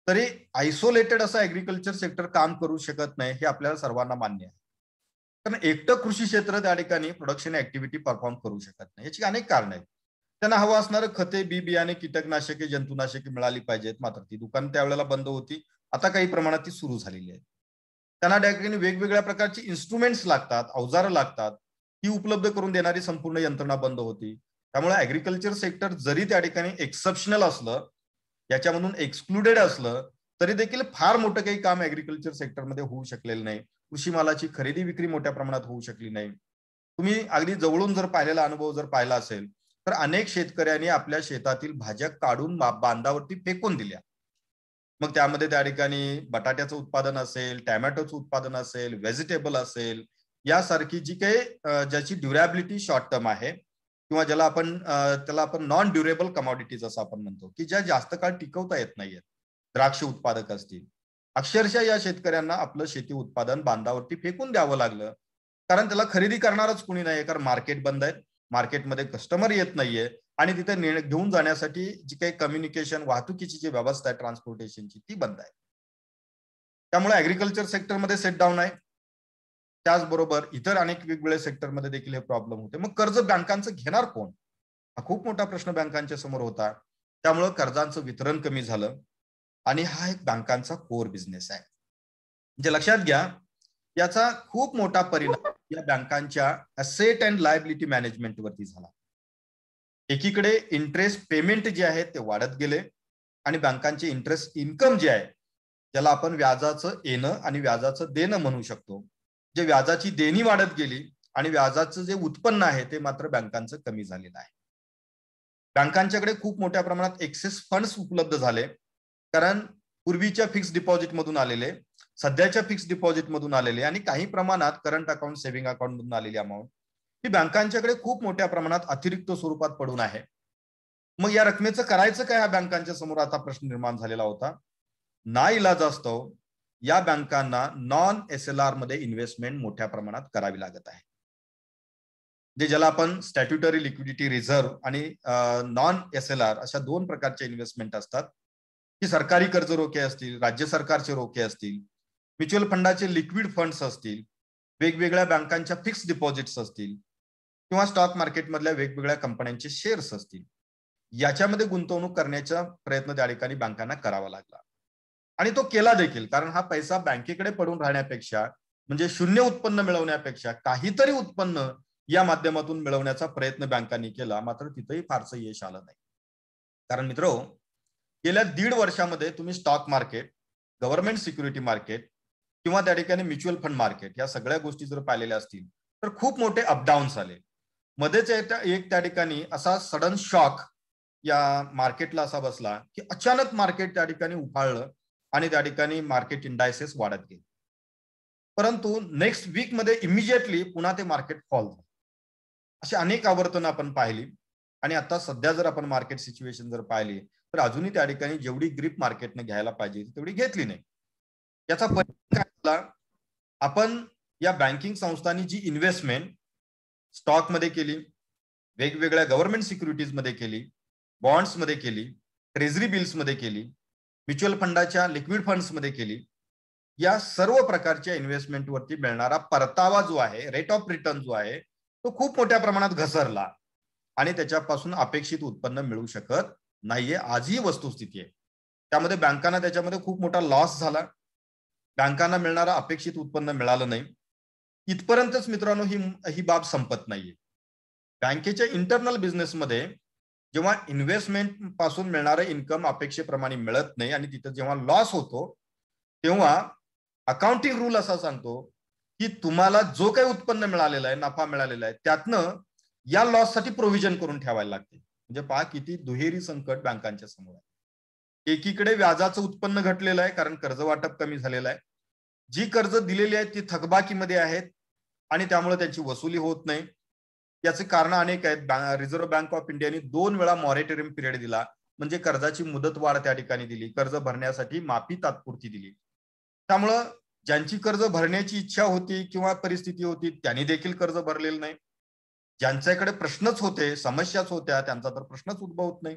तरी आयसोलेटेड असा ऍग्रिकल्चर सेक्टर काम करू शकत नाही हे आपल्याला सर्वांना मान्य आहे कारण एकटं कृषी क्षेत्र त्या ठिकाणी प्रोडक्शन ऍक्टिव्हिटी परफॉर्म करू शकत नाही याची अनेक कारणं आहेत त्यांना हवं असणारं खते बी बियाणे कीटकनाशके जंतुनाशके मिळाली पाहिजेत मात्र ती दुकान त्यावेळेला बंद होती आता काही प्रमाणात ती सुरू झालेली आहे त्यांना त्या ठिकाणी वेगवेगळ्या प्रकारची इन्स्ट्रुमेंट्स लागतात अवजारं लागतात ती उपलब्ध करून देणारी संपूर्ण यंत्रणा बंद होती त्यामुळे ऍग्रीकल्चर सेक्टर जरी त्या ठिकाणी एक्सेप्शनल असलं याच्यामधून एक्सक्लुडेड असलं तरी देखील फार मोठं काही काम ऍग्रीकल्चर सेक्टरमध्ये होऊ शकलेलं नाही कृषी मालाची खरेदी विक्री मोठ्या प्रमाणात होऊ शकली नाही तुम्ही अगदी जवळून जर पाहिलेला अनुभव जर पाहिला असेल तर अनेक शेतकऱ्यांनी आपल्या शेतातील भाज्या काढून बांधावरती फेकून दिल्या मग त्यामध्ये त्या ठिकाणी बटाट्याचं उत्पादन असेल टॅमॅटोचं उत्पादन असेल व्हेजिटेबल असेल यासारखी जी काही ज्याची ड्युरॅबिलिटी शॉर्ट टर्म आहे किंवा ज्याला आपण त्याला आपण नॉन ड्युरेबल कमॉडिटीज असं आपण म्हणतो की ज्या जास्त काळ टिकवता येत नाहीयेत द्राक्ष उत्पादक असतील अक्षरशः या शेतकऱ्यांना आपलं शेती उत्पादन बांधावरती फेकून द्यावं लागलं कारण त्याला खरेदी करणारच कुणी नाही कारण मार्केट बंद आहे मार्केटमध्ये कस्टमर येत नाहीये आणि तिथे घेऊन जाण्यासाठी जी काही कम्युनिकेशन वाहतुकीची जी व्यवस्था आहे ट्रान्सपोर्टेशनची ती बंद आहे त्यामुळे ऍग्रिकल्चर सेक्टरमध्ये सेट डाऊन आहे त्याचबरोबर इतर अनेक वेगवेगळ्या सेक्टरमध्ये देखील हे प्रॉब्लेम होते मग कर्ज बँकांचं घेणार कोण हा खूप मोठा प्रश्न बँकांच्या समोर होता त्यामुळं कर्जांचं वितरण कमी झालं आणि हा एक बँकांचा कोर बिझनेस आहे म्हणजे लक्षात घ्या याचा खूप मोठा परिणाम या बँकांच्या असेट अँड लायबिलिटी मॅनेजमेंट वरती झाला एकीकडे इंटरेस्ट पेमेंट जे आहे ते वाढत गेले आणि बँकांचे इंटरेस्ट इन्कम जे आहे ज्याला आपण व्याजाचं येणं आणि व्याजाचं देणं म्हणू शकतो जे व्याजाची देणी वाढत गेली आणि व्याजाचं जे उत्पन्न आहे ते मात्र बँकांचं कमी झालेलं आहे बँकांच्याकडे खूप मोठ्या प्रमाणात एक्सेस फंड्स उपलब्ध झाले कारण पूर्वीच्या फिक्स्ड डिपॉझिटमधून आलेले सध्याच्या फिक्स्ड डिपॉझिटमधून आलेले आणि काही प्रमाणात करंट अकाउंट सेव्हिंग अकाउंटमधून आलेली अमाऊंट ही बँकांच्याकडे खूप मोठ्या प्रमाणात अतिरिक्त स्वरूपात पडून आहे मग या रकमेचं करायचं काय हा बँकांच्या समोर आता प्रश्न निर्माण झालेला होता ना इलाज असतो या बँकांना नॉन एस एल आर मध्ये इन्व्हेस्टमेंट मोठ्या प्रमाणात करावी लागत आहे जे ज्याला आपण स्टॅट्युटरी लिक्विडिटी रिझर्व्ह आणि नॉन एस एल आर अशा दोन प्रकारचे इन्व्हेस्टमेंट असतात की सरकारी कर्ज रोखे असतील राज्य सरकारचे रोखे असतील म्युच्युअल फंडाचे लिक्विड फंड्स असतील वेगवेगळ्या बँकांच्या फिक्स डिपॉझिट्स असतील किंवा स्टॉक मार्केटमधल्या वेगवेगळ्या कंपन्यांचे शेअर्स असतील याच्यामध्ये गुंतवणूक करण्याचा प्रयत्न त्या ठिकाणी बँकांना करावा लागला आणि तो केला देखील कारण हा पैसा बँकेकडे पडून राहण्यापेक्षा म्हणजे शून्य उत्पन्न मिळवण्यापेक्षा काहीतरी उत्पन्न या माध्यमातून मिळवण्याचा प्रयत्न बँकांनी केला मात्र तिथेही फारसं यश आलं नाही कारण मित्र गेल्या दीड वर्षामध्ये तुम्ही stock market government security market किंवा त्या ठिकाणी म्युच्युअल फंड मार्केट या सगळ्या गोष्टी जर पाहिलेल्या असतील तर खूप मोठे अपडाऊन्स आले मध्येच एक त्या ठिकाणी असा सडन शॉक या मार्केटला असा बसला की अचानक मार्केट त्या ठिकाणी उफाळलं आणि त्या ठिकाणी मार्केट इंडायसेस वाढत गेले परंतु नेक्स्ट वीकमध्ये इमिजिएटली पुन्हा ते मार्केट फॉल झालं अशी अनेक आवर्तनं आपण पाहिली आणि आता सध्या जर आपण मार्केट सिच्युएशन जर पाहिली तर अजूनही त्या ठिकाणी जेवढी ग्रीप मार्केटने घ्यायला पाहिजे तेवढी घेतली नाही याचा परिणाम काय झाला आपण या बँकिंग संस्थांनी जी इन्व्हेस्टमेंट स्टॉकमध्ये केली वेगवेगळ्या गव्हर्नमेंट सिक्युरिटीजमध्ये केली बॉन्ड्समध्ये केली ट्रेझरी बिल्समध्ये केली म्युच्युअल फंडाच्या लिक्विड फंड्समध्ये केली या सर्व प्रकारच्या इन्व्हेस्टमेंटवरती मिळणारा परतावा जो आहे रेट ऑफ रिटर्न जो आहे तो खूप मोठ्या प्रमाणात घसरला आणि त्याच्यापासून अपेक्षित उत्पन्न मिळू शकत नाहीये आजही वस्तुस्थिती आहे त्यामध्ये बँकांना त्याच्यामध्ये खूप मोठा लॉस झाला बँकांना मिळणारा अपेक्षित उत्पन्न मिळालं नाही इथपर्यंतच मित्रांनो ही ही बाब संपत नाहीये बँकेच्या इंटरनल बिझनेसमध्ये जेव्हा इन्व्हेस्टमेंट पासून मिळणारं इन्कम अपेक्षेप्रमाणे मिळत नाही आणि तिथं जेव्हा लॉस होतो तेव्हा अकाउंटिंग रूल असा सांगतो की तुम्हाला जो काही उत्पन्न मिळालेला आहे नफा मिळालेला आहे त्यातनं या लॉस साठी प्रोव्हिजन करून ठेवायला लागते म्हणजे पहा किती दुहेरी संकट बँकांच्या समोर आहे एकीकडे व्याजाचं उत्पन्न घटलेलं आहे कारण कर्ज वाटप कमी झालेलं आहे जी कर्ज दिलेली आहेत ती थकबाकीमध्ये आहेत आणि त्यामुळे त्यांची वसुली होत नाही याचे कारण अनेक आहेत रिझर्व्ह बँक ऑफ इंडियाने दोन वेळा मॉरेटोरियम पिरियड दिला म्हणजे कर्जाची मुदत वाढ त्या ठिकाणी दिली कर्ज भरण्यासाठी माफी तात्पुरती दिली त्यामुळं ज्यांची कर्ज भरण्याची इच्छा होती किंवा परिस्थिती होती त्यांनी देखील कर्ज भरलेलं नाही ज्यांच्याकडे प्रश्नच होते समस्याच होत्या त्यांचा तर प्रश्नच उद्भवत नाही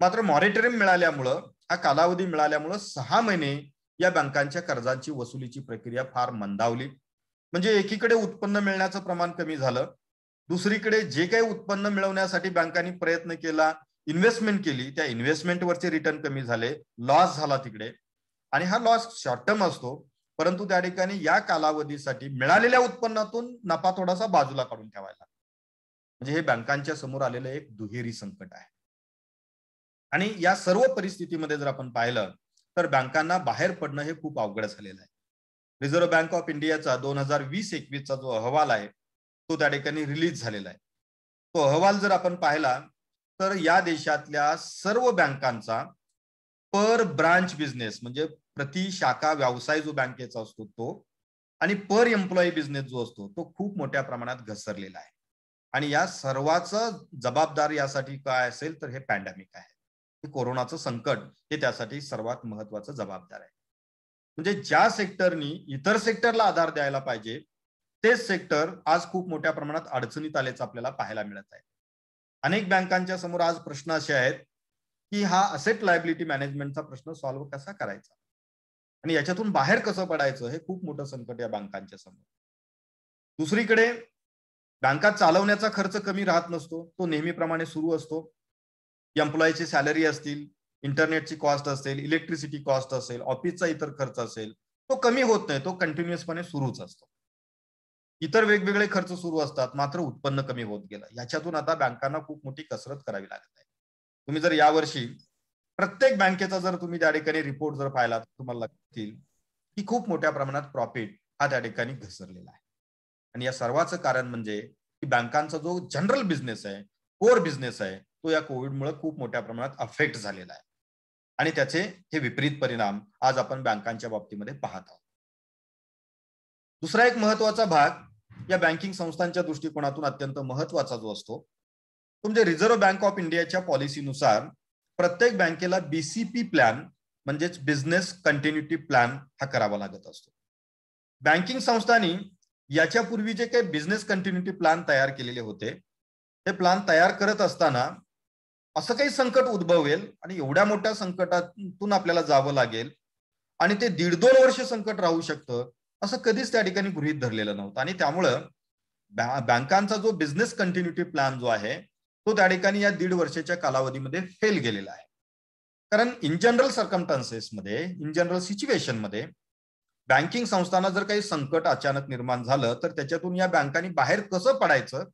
मात्र मॉरेटोरियम मिळाल्यामुळं हा कालावधी मिळाल्यामुळं सहा महिने या बँकांच्या कर्जांची वसुलीची प्रक्रिया फार मंदावली म्हणजे एकीकडे उत्पन्न मिळण्याचं प्रमाण कमी झालं दुसरीकडे जे काही उत्पन्न मिळवण्यासाठी बँकांनी प्रयत्न केला इन्व्हेस्टमेंट केली त्या इन्व्हेस्टमेंटवरचे रिटर्न कमी झाले लॉस झाला तिकडे आणि हा लॉस शॉर्ट टर्म असतो परंतु त्या ठिकाणी या कालावधीसाठी मिळालेल्या उत्पन्नातून नफा थोडासा बाजूला काढून ठेवायला म्हणजे हे बँकांच्या समोर आलेलं एक दुहेरी संकट आहे आणि या सर्व परिस्थितीमध्ये जर आपण पाहिलं तर बँकांना बाहेर पडणं हे खूप अवघड झालेलं आहे रिझर्व्ह बँक ऑफ इंडियाचा दोन हजार वीस एकवीसचा जो अहवाल आहे तो त्या ठिकाणी रिलीज झालेला आहे तो अहवाल जर आपण पाहिला तर या देशातल्या सर्व बँकांचा पर ब्रांच बिझनेस म्हणजे प्रति शाखा व्यवसाय जो बँकेचा असतो तो आणि पर एम्प्लॉई बिझनेस जो असतो तो खूप मोठ्या प्रमाणात घसरलेला आहे आणि या सर्वाचा जबाबदार यासाठी काय असेल तर हे पॅन्डेमिक आहे कोरोनाचं संकट हे त्यासाठी सर्वात महत्वाचं जबाबदार आहे म्हणजे ज्या सेक्टरनी इतर सेक्टरला आधार द्यायला पाहिजे तेच सेक्टर आज खूप मोठ्या प्रमाणात अडचणीत आल्याचं आपल्याला पाहायला मिळत आहे अनेक बँकांच्या समोर आज प्रश्न असे आहेत की हा असेट लायबिलिटी मॅनेजमेंटचा प्रश्न सॉल्व्ह कसा करायचा आणि याच्यातून बाहेर कसं पडायचं हे खूप मोठं संकट या बँकांच्या समोर दुसरीकडे बँका चालवण्याचा खर्च कमी राहत नसतो तो नेहमीप्रमाणे सुरू असतो एम्प्लॉईची सॅलरी असतील इंटरनेटची कॉस्ट असेल इलेक्ट्रिसिटी कॉस्ट असेल ऑफिसचा इतर खर्च असेल तो कमी होत नाही तो कंटिन्युअसपणे सुरूच असतो इतर वेगवेगळे खर्च सुरू असतात मात्र उत्पन्न कमी होत गेलं याच्यातून आता बँकांना खूप मोठी कसरत करावी लागत आहे तुम्ही जर यावर्षी प्रत्येक बँकेचा जर तुम्ही त्या ठिकाणी रिपोर्ट जर पाहिला तर तुम्हाला लागतील की खूप मोठ्या प्रमाणात प्रॉफिट हा त्या ठिकाणी घसरलेला आहे आणि या सर्वाचं कारण म्हणजे की बँकांचा जो जनरल बिझनेस आहे कोर बिझनेस आहे तो या कोविडमुळे खूप मोठ्या प्रमाणात अफेक्ट झालेला आहे आणि त्याचे हे विपरीत परिणाम आज आपण बँकांच्या बाबतीमध्ये पाहत आहोत दुसरा एक महत्वाचा भाग या बँकिंग संस्थांच्या दृष्टिकोनातून अत्यंत महत्वाचा जो असतो तो म्हणजे रिझर्व्ह बँक ऑफ इंडियाच्या पॉलिसीनुसार प्रत्येक बँकेला बीसीपी प्लॅन म्हणजेच बिझनेस कंटिन्युटी प्लॅन हा करावा लागत असतो बँकिंग संस्थांनी याच्यापूर्वी जे काही बिझनेस कंटिन्युटी प्लॅन तयार केलेले होते ते प्लॅन तयार करत असताना असं काही संकट उद्भवेल आणि एवढ्या मोठ्या संकटातून आपल्याला जावं लागेल आणि ते दीड दोन वर्ष संकट राहू शकतं असं कधीच त्या ठिकाणी गृहित धरलेलं नव्हतं आणि त्यामुळं बँकांचा जो बिझनेस कंटिन्युटी प्लॅन जो आहे तो त्या ठिकाणी या दीड वर्षाच्या कालावधीमध्ये फेल गेलेला आहे कारण इन जनरल सरकमटान्सेसमध्ये इन जनरल सिच्युएशनमध्ये बँकिंग संस्थांना जर काही संकट अचानक निर्माण झालं तर त्याच्यातून या बँकांनी बाहेर कसं पडायचं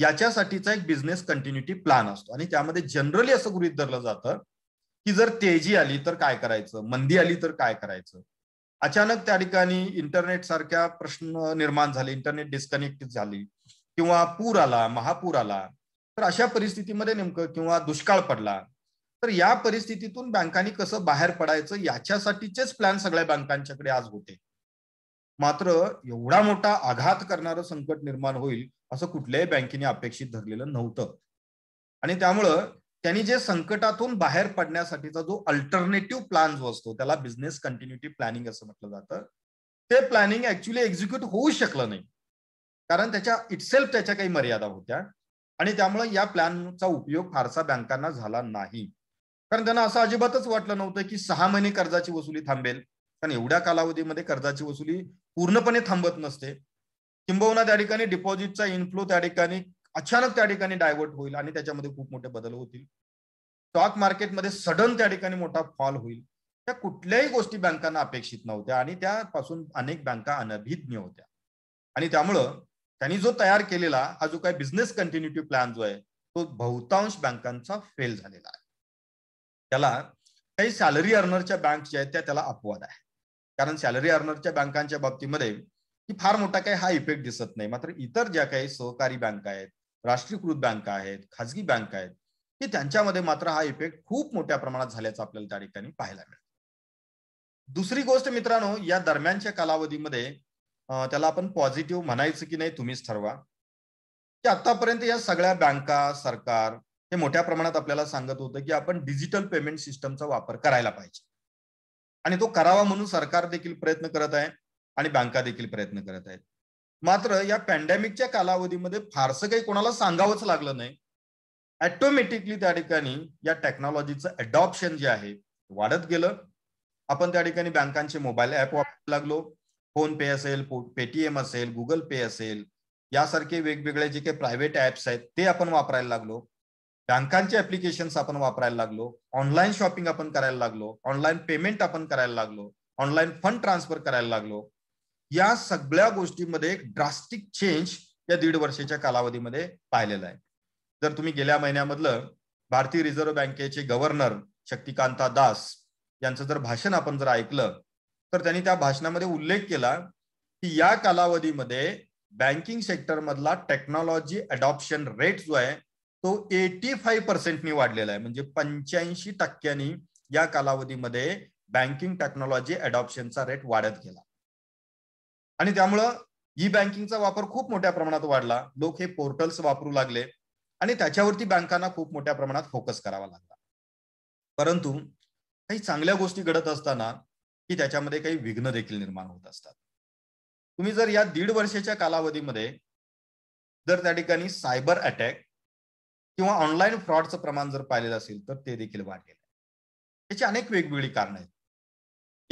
याच्यासाठीचा एक बिझनेस कंटिन्युटी प्लॅन असतो आणि त्यामध्ये जनरली असं गृहित धरलं जातं की जर तेजी आली तर काय करायचं मंदी आली तर काय करायचं अचानक त्या ठिकाणी इंटरनेट सारख्या प्रश्न निर्माण झाले इंटरनेट डिस्कनेक्ट झाली किंवा पूर आला महापूर आला तर अशा परिस्थितीमध्ये नेमकं किंवा दुष्काळ पडला तर या परिस्थितीतून बँकांनी कसं बाहेर पडायचं याच्यासाठीचेच प्लॅन सगळ्या बँकांच्याकडे आज होते मात्र एवढा मोठा आघात करणारं संकट निर्माण होईल असं कुठल्याही बँकेने अपेक्षित धरलेलं नव्हतं आणि त्यामुळं त्यांनी जे संकटातून बाहेर पडण्यासाठीचा जो अल्टरनेटिव्ह प्लॅन जो असतो त्याला बिझनेस कंटिन्युटी प्लॅनिंग असं म्हटलं जातं ते प्लॅनिंग ऍक्च्युली एक्झिक्यूट होऊ शकलं नाही कारण त्याच्या इटसेल्फ त्याच्या काही मर्यादा होत्या आणि त्यामुळे या प्लॅनचा उपयोग फारसा बँकांना झाला नाही कारण त्यांना असं अजिबातच वाटलं नव्हतं की सहा महिने कर्जाची वसुली थांबेल कारण एवढ्या कालावधीमध्ये कर्जाची वसुली पूर्णपणे थांबत नसते किंबहुना त्या ठिकाणी डिपॉझिटचा इन्फ्लो त्या ठिकाणी अचानक त्या ठिकाणी डायव्हर्ट होईल आणि त्याच्यामध्ये खूप मोठे बदल होतील स्टॉक मार्केटमध्ये सडन त्या ठिकाणी मोठा फॉल होईल त्या कुठल्याही गोष्टी बँकांना अपेक्षित नव्हत्या आणि त्यापासून अनेक बँका अनभिज्ञ होत्या आणि त्यामुळं त्यांनी जो तयार केलेला हा जो काही बिझनेस कंटिन्युटी प्लॅन जो आहे तो बहुतांश बँकांचा फेल झालेला आहे त्याला काही सॅलरी अर्नरच्या बँक ज्या आहेत त्या त्याला अपवाद आहे कारण सॅलरी अर्नरच्या बँकांच्या बाबतीमध्ये फार मोठा काही हा इफेक्ट दिसत नाही मात्र इतर ज्या काही सहकारी बँका आहेत राष्ट्रीयकृत बँका आहेत खाजगी बँका आहेत की त्यांच्यामध्ये मात्र हा इफेक्ट खूप मोठ्या प्रमाणात झाल्याचं आपल्याला त्या ठिकाणी पाहायला मिळतं दुसरी गोष्ट मित्रांनो या दरम्यानच्या कालावधीमध्ये त्याला आपण पॉझिटिव्ह म्हणायचं की नाही तुम्हीच ठरवा की आतापर्यंत या सगळ्या बँका सरकार हे मोठ्या प्रमाणात आपल्याला सांगत होतं की आपण डिजिटल पेमेंट सिस्टमचा वापर करायला पाहिजे आणि तो करावा म्हणून सरकार देखील प्रयत्न करत आहे आणि बँका देखील प्रयत्न करत आहेत मात्र या पॅन्डेमिकच्या कालावधीमध्ये फारसं काही कोणाला सांगावंच लागलं नाही ऑटोमॅटिकली त्या ठिकाणी या टेक्नॉलॉजीचं अडॉप्शन जे आहे वाढत गेलं आपण त्या ठिकाणी बँकांचे मोबाईल ऍप वापरायला लागलो फोन पे असेल पेटीएम असेल गुगल पे असेल यासारखे वेगवेगळे जे काही प्रायव्हेट ऍप्स आहेत ते आपण वापरायला लागलो बँकांचे ऍप्लिकेशन्स आपण वापरायला लागलो ऑनलाईन शॉपिंग आपण करायला लागलो ऑनलाईन पेमेंट आपण करायला लागलो ऑनलाईन फंड ट्रान्सफर करायला लागलो या सगळ्या गोष्टीमध्ये एक ड्रास्टिक चेंज या दीड वर्षाच्या कालावधीमध्ये पाहिलेला आहे जर तुम्ही गेल्या महिन्यामधलं भारतीय रिझर्व्ह बँकेचे गव्हर्नर शक्तिकांता दास यांचं जर भाषण आपण जर ऐकलं तर त्यांनी त्या भाषणामध्ये उल्लेख केला की या कालावधीमध्ये बँकिंग सेक्टरमधला टेक्नॉलॉजी अडॉप्शन रेट जो आहे तो एटी फाईव्ह पर्सेंटनी वाढलेला आहे म्हणजे पंच्याऐंशी टक्क्यांनी या कालावधीमध्ये बँकिंग टेक्नॉलॉजी अडॉप्शनचा रेट वाढत गेला आणि त्यामुळं ई बँकिंगचा वापर खूप मोठ्या प्रमाणात वाढला लोक हे पोर्टल्स वापरू लागले आणि त्याच्यावरती बँकांना खूप मोठ्या प्रमाणात फोकस करावा लागला परंतु काही चांगल्या गोष्टी घडत असताना की त्याच्यामध्ये काही विघ्न देखील निर्माण होत असतात तुम्ही जर या दीड वर्षाच्या कालावधीमध्ये जर त्या ठिकाणी सायबर अटॅक किंवा ऑनलाईन फ्रॉडचं प्रमाण जर पाहिलेलं असेल तर ते देखील वाढले आहे त्याची अनेक वेगवेगळी कारणं आहेत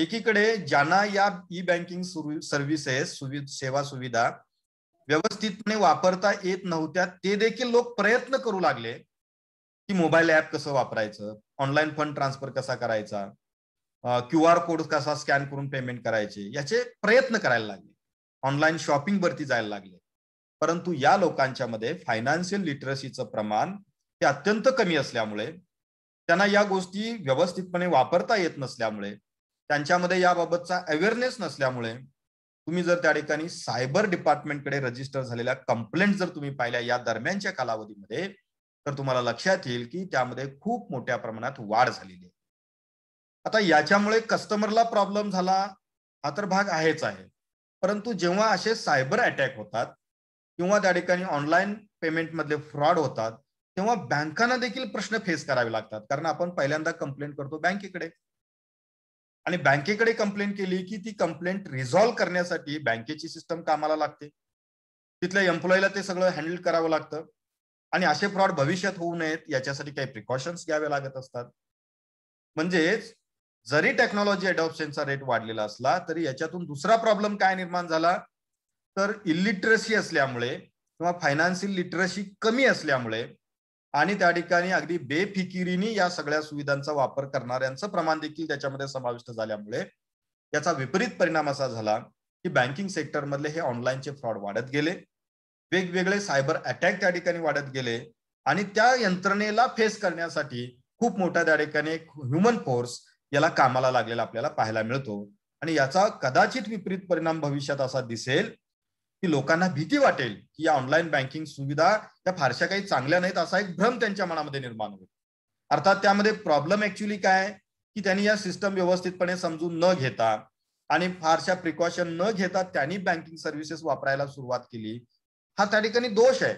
एकीकडे ज्यांना या ई बँकिंग सर्व्हिसेस सेवा सुविधा व्यवस्थितपणे वापरता येत नव्हत्या ते देखील लोक प्रयत्न करू लागले की मोबाईल ऍप कसं वापरायचं ऑनलाईन फंड ट्रान्सफर कसा करायचा क्यू आर कोड कसा स्कॅन करून पेमेंट करायचे याचे प्रयत्न करायला लागले ऑनलाईन शॉपिंग वरती जायला लागले परंतु या लोकांच्या मध्ये फायनान्शियल लिटरसीचं प्रमाण हे अत्यंत कमी असल्यामुळे त्यांना या गोष्टी व्यवस्थितपणे वापरता येत नसल्यामुळे त्यांच्यामध्ये याबाबतचा अवेअरनेस नसल्यामुळे तुम्ही जर त्या ठिकाणी सायबर डिपार्टमेंटकडे रजिस्टर झालेल्या कंप्लेंट जर तुम्ही पाहिल्या या दरम्यानच्या कालावधीमध्ये तर तुम्हाला लक्षात येईल की त्यामध्ये खूप मोठ्या प्रमाणात वाढ झालेली आहे आता याच्यामुळे कस्टमरला प्रॉब्लेम झाला हा तर भाग आहेच आहे परंतु जेव्हा असे सायबर अटॅक होतात किंवा त्या ठिकाणी ऑनलाईन पेमेंटमधले फ्रॉड होतात तेव्हा बँकांना देखील प्रश्न फेस करावे लागतात कारण आपण पहिल्यांदा कंप्लेंट करतो बँकेकडे आणि बँकेकडे कंप्लेंट केली की ती कंप्लेंट रिझॉल्व्ह करण्यासाठी बँकेची सिस्टम कामाला लागते तिथल्या एम्प्लॉईला ते सगळं हँडल करावं लागतं आणि असे फ्रॉड भविष्यात होऊ नयेत याच्यासाठी काही प्रिकॉशन्स घ्यावे लागत असतात म्हणजेच जरी टेक्नॉलॉजी अडॉप्शनचा रेट वाढलेला असला तरी याच्यातून दुसरा प्रॉब्लेम काय निर्माण झाला तर इलिटरसी असल्यामुळे किंवा फायनान्शियल लिटरसी कमी असल्यामुळे आणि त्या ठिकाणी अगदी बेफिकिरीने या सगळ्या सुविधांचा वापर करणाऱ्यांचं प्रमाण देखील त्याच्यामध्ये समाविष्ट झाल्यामुळे याचा विपरीत परिणाम असा झाला की बँकिंग सेक्टरमधले हे ऑनलाईनचे फ्रॉड वाढत गेले वेगवेगळे सायबर अटॅक त्या ठिकाणी वाढत गेले आणि त्या यंत्रणेला फेस करण्यासाठी खूप मोठ्या त्या ठिकाणी एक ह्युमन फोर्स याला कामाला लागलेला आपल्याला पाहायला मिळतो आणि याचा कदाचित विपरीत परिणाम भविष्यात असा दिसेल की लोकांना भीती वाटेल की या ऑनलाईन बँकिंग सुविधा त्या फारशा काही चांगल्या नाहीत असा एक भ्रम त्यांच्या मनामध्ये निर्माण होईल अर्थात त्यामध्ये प्रॉब्लेम ऍक्च्युली काय की त्यांनी या सिस्टम व्यवस्थितपणे समजून न घेता आणि फारशा प्रिकॉशन न घेता त्यांनी बँकिंग सर्व्हिसेस वापरायला सुरुवात केली हा त्या ठिकाणी दोष आहे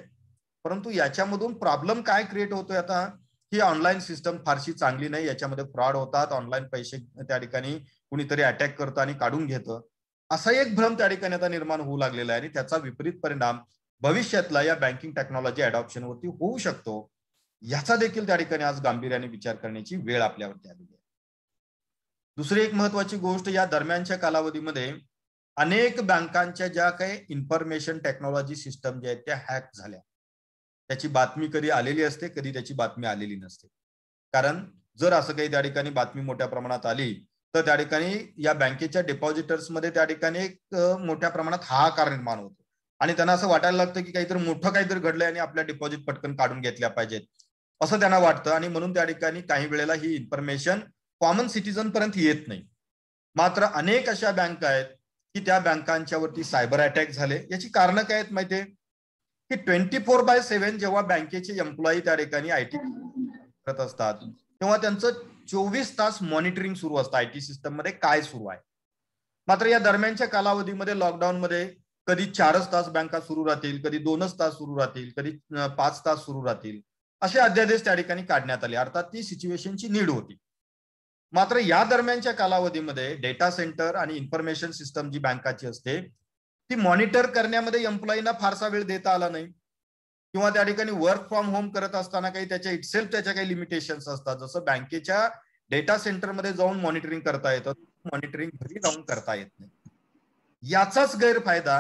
परंतु याच्यामधून प्रॉब्लेम काय क्रिएट होतोय आता ही ऑनलाईन सिस्टम फारशी चांगली नाही याच्यामध्ये फ्रॉड होतात ऑनलाईन पैसे त्या ठिकाणी कुणीतरी अटॅक करतं आणि काढून घेतं असा एक भ्रम त्या ठिकाणी आता निर्माण होऊ लागलेला आहे आणि त्याचा विपरीत परिणाम भविष्यातला या बँकिंग टेक्नॉलॉजी अडॉप्शनवरती होऊ शकतो याचा देखील त्या ठिकाणी आज गांभीर्याने विचार करण्याची वेळ आपल्यावरती आलेली आहे दुसरी एक महत्वाची गोष्ट या दरम्यानच्या कालावधीमध्ये अनेक बँकांच्या ज्या काही इन्फॉर्मेशन टेक्नॉलॉजी सिस्टम ज्या आहेत त्या हॅक झाल्या त्याची बातमी कधी आलेली असते कधी त्याची बातमी आलेली नसते कारण जर असं काही त्या ठिकाणी बातमी मोठ्या प्रमाणात आली तर त्या ठिकाणी या बँकेच्या डिपॉझिटर्समध्ये त्या ठिकाणी एक मोठ्या प्रमाणात हाहाकार निर्माण होतो आणि त्यांना असं वाटायला लागतं की काहीतरी मोठं काहीतरी घडलंय आणि आपल्या डिपॉझिट पटकन काढून घेतल्या पाहिजेत असं त्यांना वाटतं आणि म्हणून त्या ठिकाणी काही वेळेला ही इन्फॉर्मेशन कॉमन सिटीजन पर्यंत येत नाही मात्र अनेक अशा बँका आहेत की त्या बँकांच्या वरती सायबर अटॅक झाले याची कारण काय आहेत माहितीये की ट्वेंटी फोर बाय सेव्हन जेव्हा बँकेचे एम्प्लॉई त्या ठिकाणी आय टी करत असतात तेव्हा त्यांचं चोवीस तास मॉनिटरिंग सुरू असतं आय टी सिस्टम मध्ये काय सुरू आहे मात्र या दरम्यानच्या कालावधीमध्ये लॉकडाऊन मध्ये कधी चारच तास बँका सुरू राहतील कधी दोनच तास सुरू राहतील कधी पाच तास सुरू राहतील असे अध्यादेश त्या ठिकाणी काढण्यात आले अर्थात ती सिच्युएशनची नीड होती मात्र या दरम्यानच्या कालावधीमध्ये डेटा सेंटर आणि इन्फॉर्मेशन सिस्टम जी बँकाची असते ती मॉनिटर करण्यामध्ये एम्प्लॉईना फारसा वेळ देता आला नाही किंवा त्या ठिकाणी वर्क फ्रॉम होम करत असताना काही त्याच्या इटसेल्फ त्याच्या काही लिमिटेशन्स असतात जसं बँकेच्या डेटा सेंटरमध्ये जाऊन मॉनिटरिंग करता येतं मॉनिटरिंग घरी जाऊन करता येत नाही याचाच गैरफायदा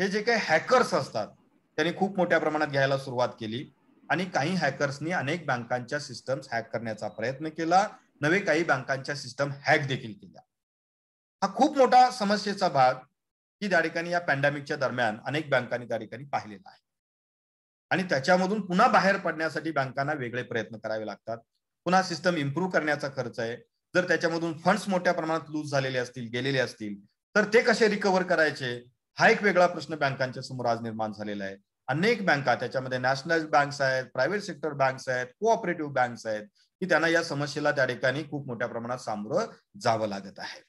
हे जे काही हॅकर्स असतात त्यांनी खूप मोठ्या प्रमाणात घ्यायला सुरुवात केली आणि काही हॅकर्सनी अनेक बँकांच्या सिस्टम्स हॅक करण्याचा प्रयत्न केला नवे काही बँकांच्या सिस्टम हॅक देखील केल्या हा खूप मोठा समस्येचा भाग की त्या ठिकाणी या पॅन्डेमिकच्या दरम्यान अनेक बँकांनी त्या ठिकाणी पाहिलेला आहे आणि त्याच्यामधून पुन्हा बाहेर पडण्यासाठी बँकांना वेगळे प्रयत्न करावे लागतात पुन्हा सिस्टम इम्प्रूव्ह करण्याचा खर्च आहे जर त्याच्यामधून फंड्स मोठ्या प्रमाणात लूज झालेले असतील गेलेले असतील तर ते कसे रिकव्हर करायचे हा एक वेगळा प्रश्न बँकांच्या समोर आज निर्माण झालेला आहे अनेक बँका त्याच्यामध्ये नॅशनल बँक्स आहेत प्रायव्हेट सेक्टर बँक्स आहेत ऑपरेटिव्ह बँक्स आहेत की त्यांना या समस्येला त्या ठिकाणी खूप मोठ्या प्रमाणात सामोरं जावं लागत आहे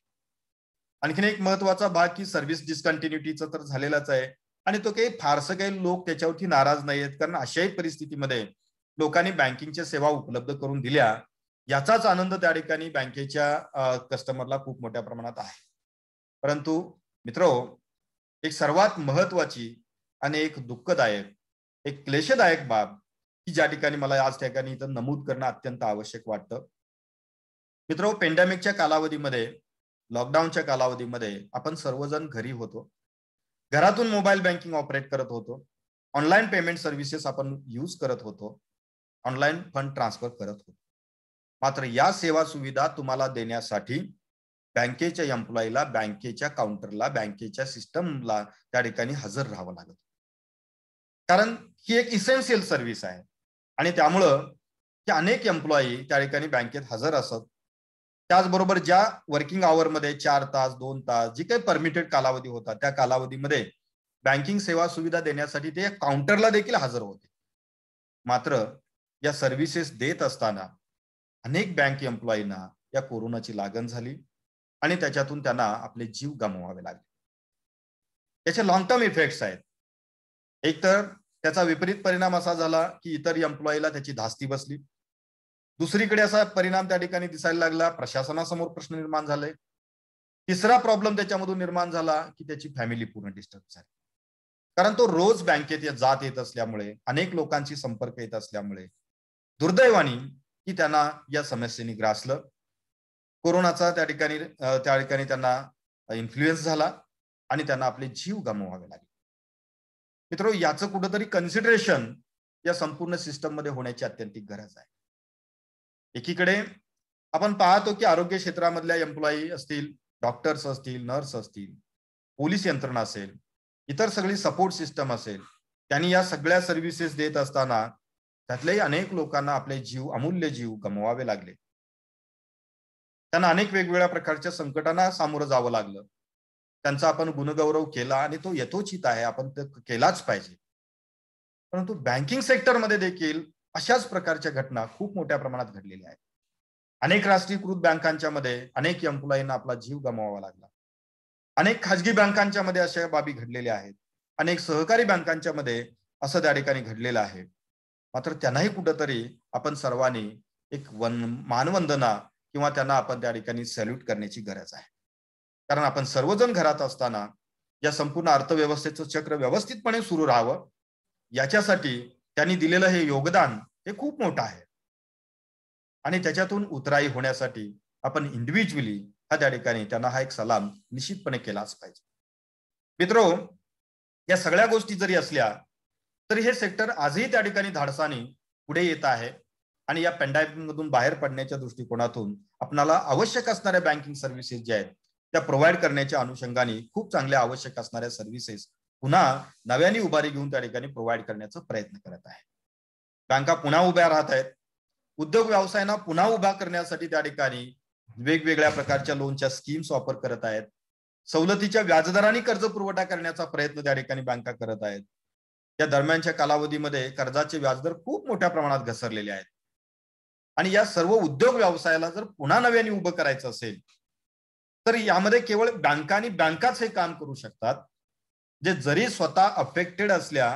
आणखीन एक महत्वाचा भाग की सर्व्हिस डिस्कंटिन्युटीचं तर झालेलाच आहे आणि तो काही फारसं काही लोक त्याच्यावरती नाराज नाही आहेत कारण अशाही परिस्थितीमध्ये लोकांनी बँकिंगच्या सेवा उपलब्ध करून दिल्या याचाच आनंद त्या ठिकाणी बँकेच्या कस्टमरला खूप मोठ्या प्रमाणात आहे परंतु मित्र एक सर्वात महत्वाची आणि एक दुःखदायक एक क्लेशदायक बाब की ज्या ठिकाणी मला आज ठिकाणी इथं नमूद करणं अत्यंत आवश्यक वाटतं मित्रो पेंडेमिकच्या कालावधीमध्ये लॉकडाऊनच्या कालावधीमध्ये आपण सर्वजण घरी होतो घरातून मोबाईल बँकिंग ऑपरेट करत होतो ऑनलाईन पेमेंट सर्व्हिसेस आपण यूज करत होतो ऑनलाईन फंड ट्रान्सफर करत होतो मात्र या सेवा सुविधा तुम्हाला देण्यासाठी बँकेच्या एम्प्लॉईला बँकेच्या काउंटरला बँकेच्या सिस्टमला त्या ठिकाणी हजर राहावं लागत कारण ही एक इसेन्शियल सर्व्हिस आहे आणि त्यामुळं की अनेक एम्प्लॉई त्या ठिकाणी बँकेत हजर असत त्याचबरोबर ज्या वर्किंग आवरमध्ये चार तास दोन तास जी काही परमिटेड कालावधी होता त्या कालावधीमध्ये बँकिंग सेवा सुविधा देण्यासाठी ते काउंटरला देखील हजर होते मात्र या सर्व्हिसेस देत असताना अनेक बँक एम्प्लॉईना या कोरोनाची लागण झाली आणि त्याच्यातून त्यांना आपले जीव गमवावे लागले याचे लॉंग टर्म इफेक्ट्स आहेत एकतर त्याचा विपरीत परिणाम असा झाला की इतर एम्प्लॉईला त्याची धास्ती बसली दुसरीकडे असा परिणाम त्या ठिकाणी दिसायला लागला प्रशासनासमोर प्रश्न निर्माण झाले तिसरा प्रॉब्लेम त्याच्यामधून निर्माण झाला की त्याची फॅमिली पूर्ण डिस्टर्ब झाली कारण तो रोज बँकेत जात येत असल्यामुळे अनेक लोकांशी संपर्क येत असल्यामुळे दुर्दैवानी की त्यांना या समस्येने ग्रासलं कोरोनाचा त्या ठिकाणी त्या ठिकाणी त्यांना इन्फ्लुएन्स झाला आणि त्यांना आपले जीव गमवावे लागले मित्र याचं कुठंतरी कन्सिडरेशन या संपूर्ण सिस्टममध्ये होण्याची अत्यंतिक गरज आहे एकीकडे आपण पाहतो की आरोग्य क्षेत्रामधल्या एम्प्लॉई असतील डॉक्टर्स असतील नर्स असतील पोलीस यंत्रणा असेल इतर सगळी सपोर्ट सिस्टम असेल त्यांनी या सगळ्या सर्व्हिसेस देत असताना त्यातले अनेक लोकांना आपले जीव अमूल्य जीव गमवावे लागले त्यांना अनेक वेगवेगळ्या प्रकारच्या संकटांना सामोरं जावं लागलं त्यांचा आपण गुणगौरव केला आणि तो यथोचित आहे आपण ते केलाच पाहिजे परंतु बँकिंग सेक्टरमध्ये देखील अशाच प्रकारच्या घटना खूप मोठ्या प्रमाणात घडलेल्या आहेत अनेक राष्ट्रीयकृत बँकांच्या मध्ये अनेक एम्प्लॉईंना आपला जीव गमावावा लागला अनेक खाजगी बँकांच्या मध्ये अशा बाबी घडलेल्या आहेत अनेक सहकारी बँकांच्या मध्ये असं त्या ठिकाणी घडलेलं आहे मात्र त्यांनाही कुठंतरी आपण सर्वांनी एक वन मानवंदना किंवा त्यांना आपण त्या ठिकाणी सॅल्यूट करण्याची गरज आहे कारण आपण सर्वजण घरात असताना या संपूर्ण अर्थव्यवस्थेचं चक्र व्यवस्थितपणे सुरू राहावं याच्यासाठी त्यांनी दिलेलं हे योगदान हे खूप मोठं आहे आणि त्याच्यातून उतराई होण्यासाठी आपण इंडिव्हिज्युअली हा त्या ठिकाणी त्यांना हा एक सलाम निश्चितपणे केलाच पाहिजे मित्रो या सगळ्या गोष्टी जरी असल्या तरी हे सेक्टर आजही त्या ठिकाणी धाडसाने पुढे येत आहे आणि या मधून बाहेर पडण्याच्या दृष्टिकोनातून आपणाला आवश्यक असणाऱ्या बँकिंग सर्व्हिसेस ज्या आहेत त्या प्रोव्हाइड करण्याच्या अनुषंगाने खूप चांगल्या आवश्यक असणाऱ्या सर्व्हिसेस पुन्हा नव्याने उभारी घेऊन त्या ठिकाणी प्रोव्हाइड करण्याचा प्रयत्न करत आहे बँका पुन्हा उभ्या राहत आहेत उद्योग व्यवसायांना पुन्हा उभा करण्यासाठी त्या ठिकाणी वेगवेगळ्या प्रकारच्या लोनच्या स्कीम्स ऑफर करत आहेत सवलतीच्या व्याजदराने कर्ज पुरवठा करण्याचा प्रयत्न त्या ठिकाणी बँका करत आहेत या दरम्यानच्या कालावधीमध्ये कर्जाचे व्याजदर खूप मोठ्या प्रमाणात घसरलेले आहेत आणि या सर्व उद्योग व्यवसायाला जर पुन्हा नव्याने उभं करायचं असेल तर यामध्ये केवळ बँका आणि बँकाच हे काम करू शकतात जे जरी स्वतः अफेक्टेड असल्या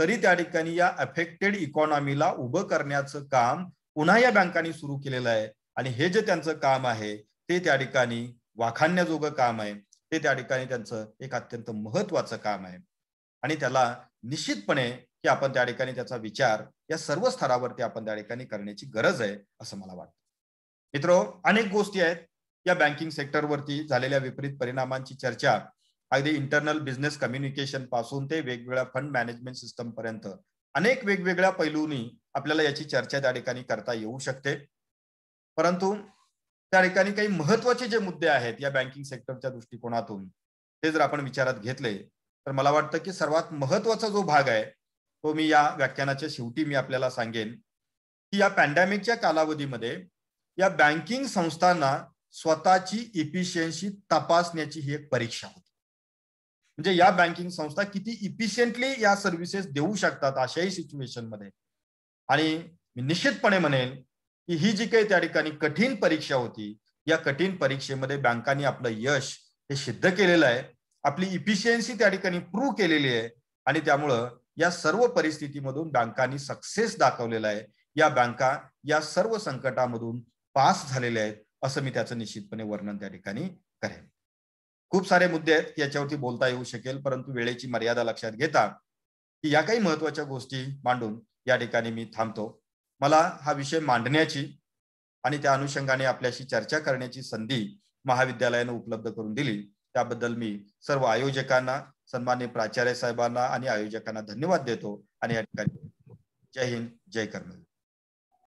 तरी त्या ठिकाणी या अफेक्टेड इकॉनॉमीला उभं करण्याचं काम पुन्हा या बँकांनी सुरू केलेलं आहे आणि हे जे त्यांचं काम आहे ते त्या ठिकाणी वाखाणण्याजोगं काम आहे ते त्या ठिकाणी त्यांचं एक अत्यंत महत्वाचं काम आहे आणि त्याला निश्चितपणे की आपण त्या ठिकाणी त्याचा विचार या सर्व स्तरावरती आपण त्या ठिकाणी करण्याची गरज आहे असं मला वाटतं मित्र अनेक गोष्टी आहेत या बँकिंग सेक्टरवरती झालेल्या विपरीत परिणामांची चर्चा अगदी इंटरनल बिझनेस कम्युनिकेशन पासून ते वेगवेगळ्या फंड मॅनेजमेंट सिस्टम पर्यंत अनेक वेगवेगळ्या पैलूंनी आपल्याला याची चर्चा त्या ठिकाणी करता येऊ शकते परंतु त्या ठिकाणी काही महत्वाचे जे मुद्दे आहेत या बँकिंग सेक्टरच्या दृष्टिकोनातून ते जर आपण विचारात घेतले तर मला वाटतं की सर्वात महत्वाचा जो भाग आहे तो मी या व्याख्यानाच्या शेवटी मी आपल्याला सांगेन की या पॅन्डेमिकच्या कालावधीमध्ये या बँकिंग संस्थांना स्वतःची इफिशियन्सी तपासण्याची ही एक परीक्षा होती म्हणजे या बँकिंग संस्था किती इफिशियंटली या सर्व्हिसेस देऊ शकतात अशाही सिच्युएशन मध्ये आणि मी निश्चितपणे म्हणेन की ही जी काही त्या ठिकाणी कठीण परीक्षा होती या कठीण परीक्षेमध्ये बँकांनी आपलं यश हे सिद्ध केलेलं आहे आपली इफिशियन्सी त्या ठिकाणी प्रूव्ह केलेली आहे आणि त्यामुळं या सर्व परिस्थितीमधून बँकांनी सक्सेस दाखवलेला आहे या बँका या सर्व संकटामधून पास झालेल्या आहेत असं मी त्याचं निश्चितपणे वर्णन त्या ठिकाणी करेन खूप सारे मुद्दे आहेत याच्यावरती बोलता येऊ शकेल परंतु वेळेची मर्यादा लक्षात घेता की या काही महत्वाच्या गोष्टी मांडून या ठिकाणी मी थांबतो मला हा विषय मांडण्याची आणि त्या अनुषंगाने आपल्याशी चर्चा करण्याची संधी महाविद्यालयानं उपलब्ध करून दिली त्याबद्दल मी सर्व आयोजकांना सन्मान्य प्राचार्य साहेबांना आणि आयोजकांना धन्यवाद देतो आणि या ठिकाणी जय हिंद जय कर्मवीर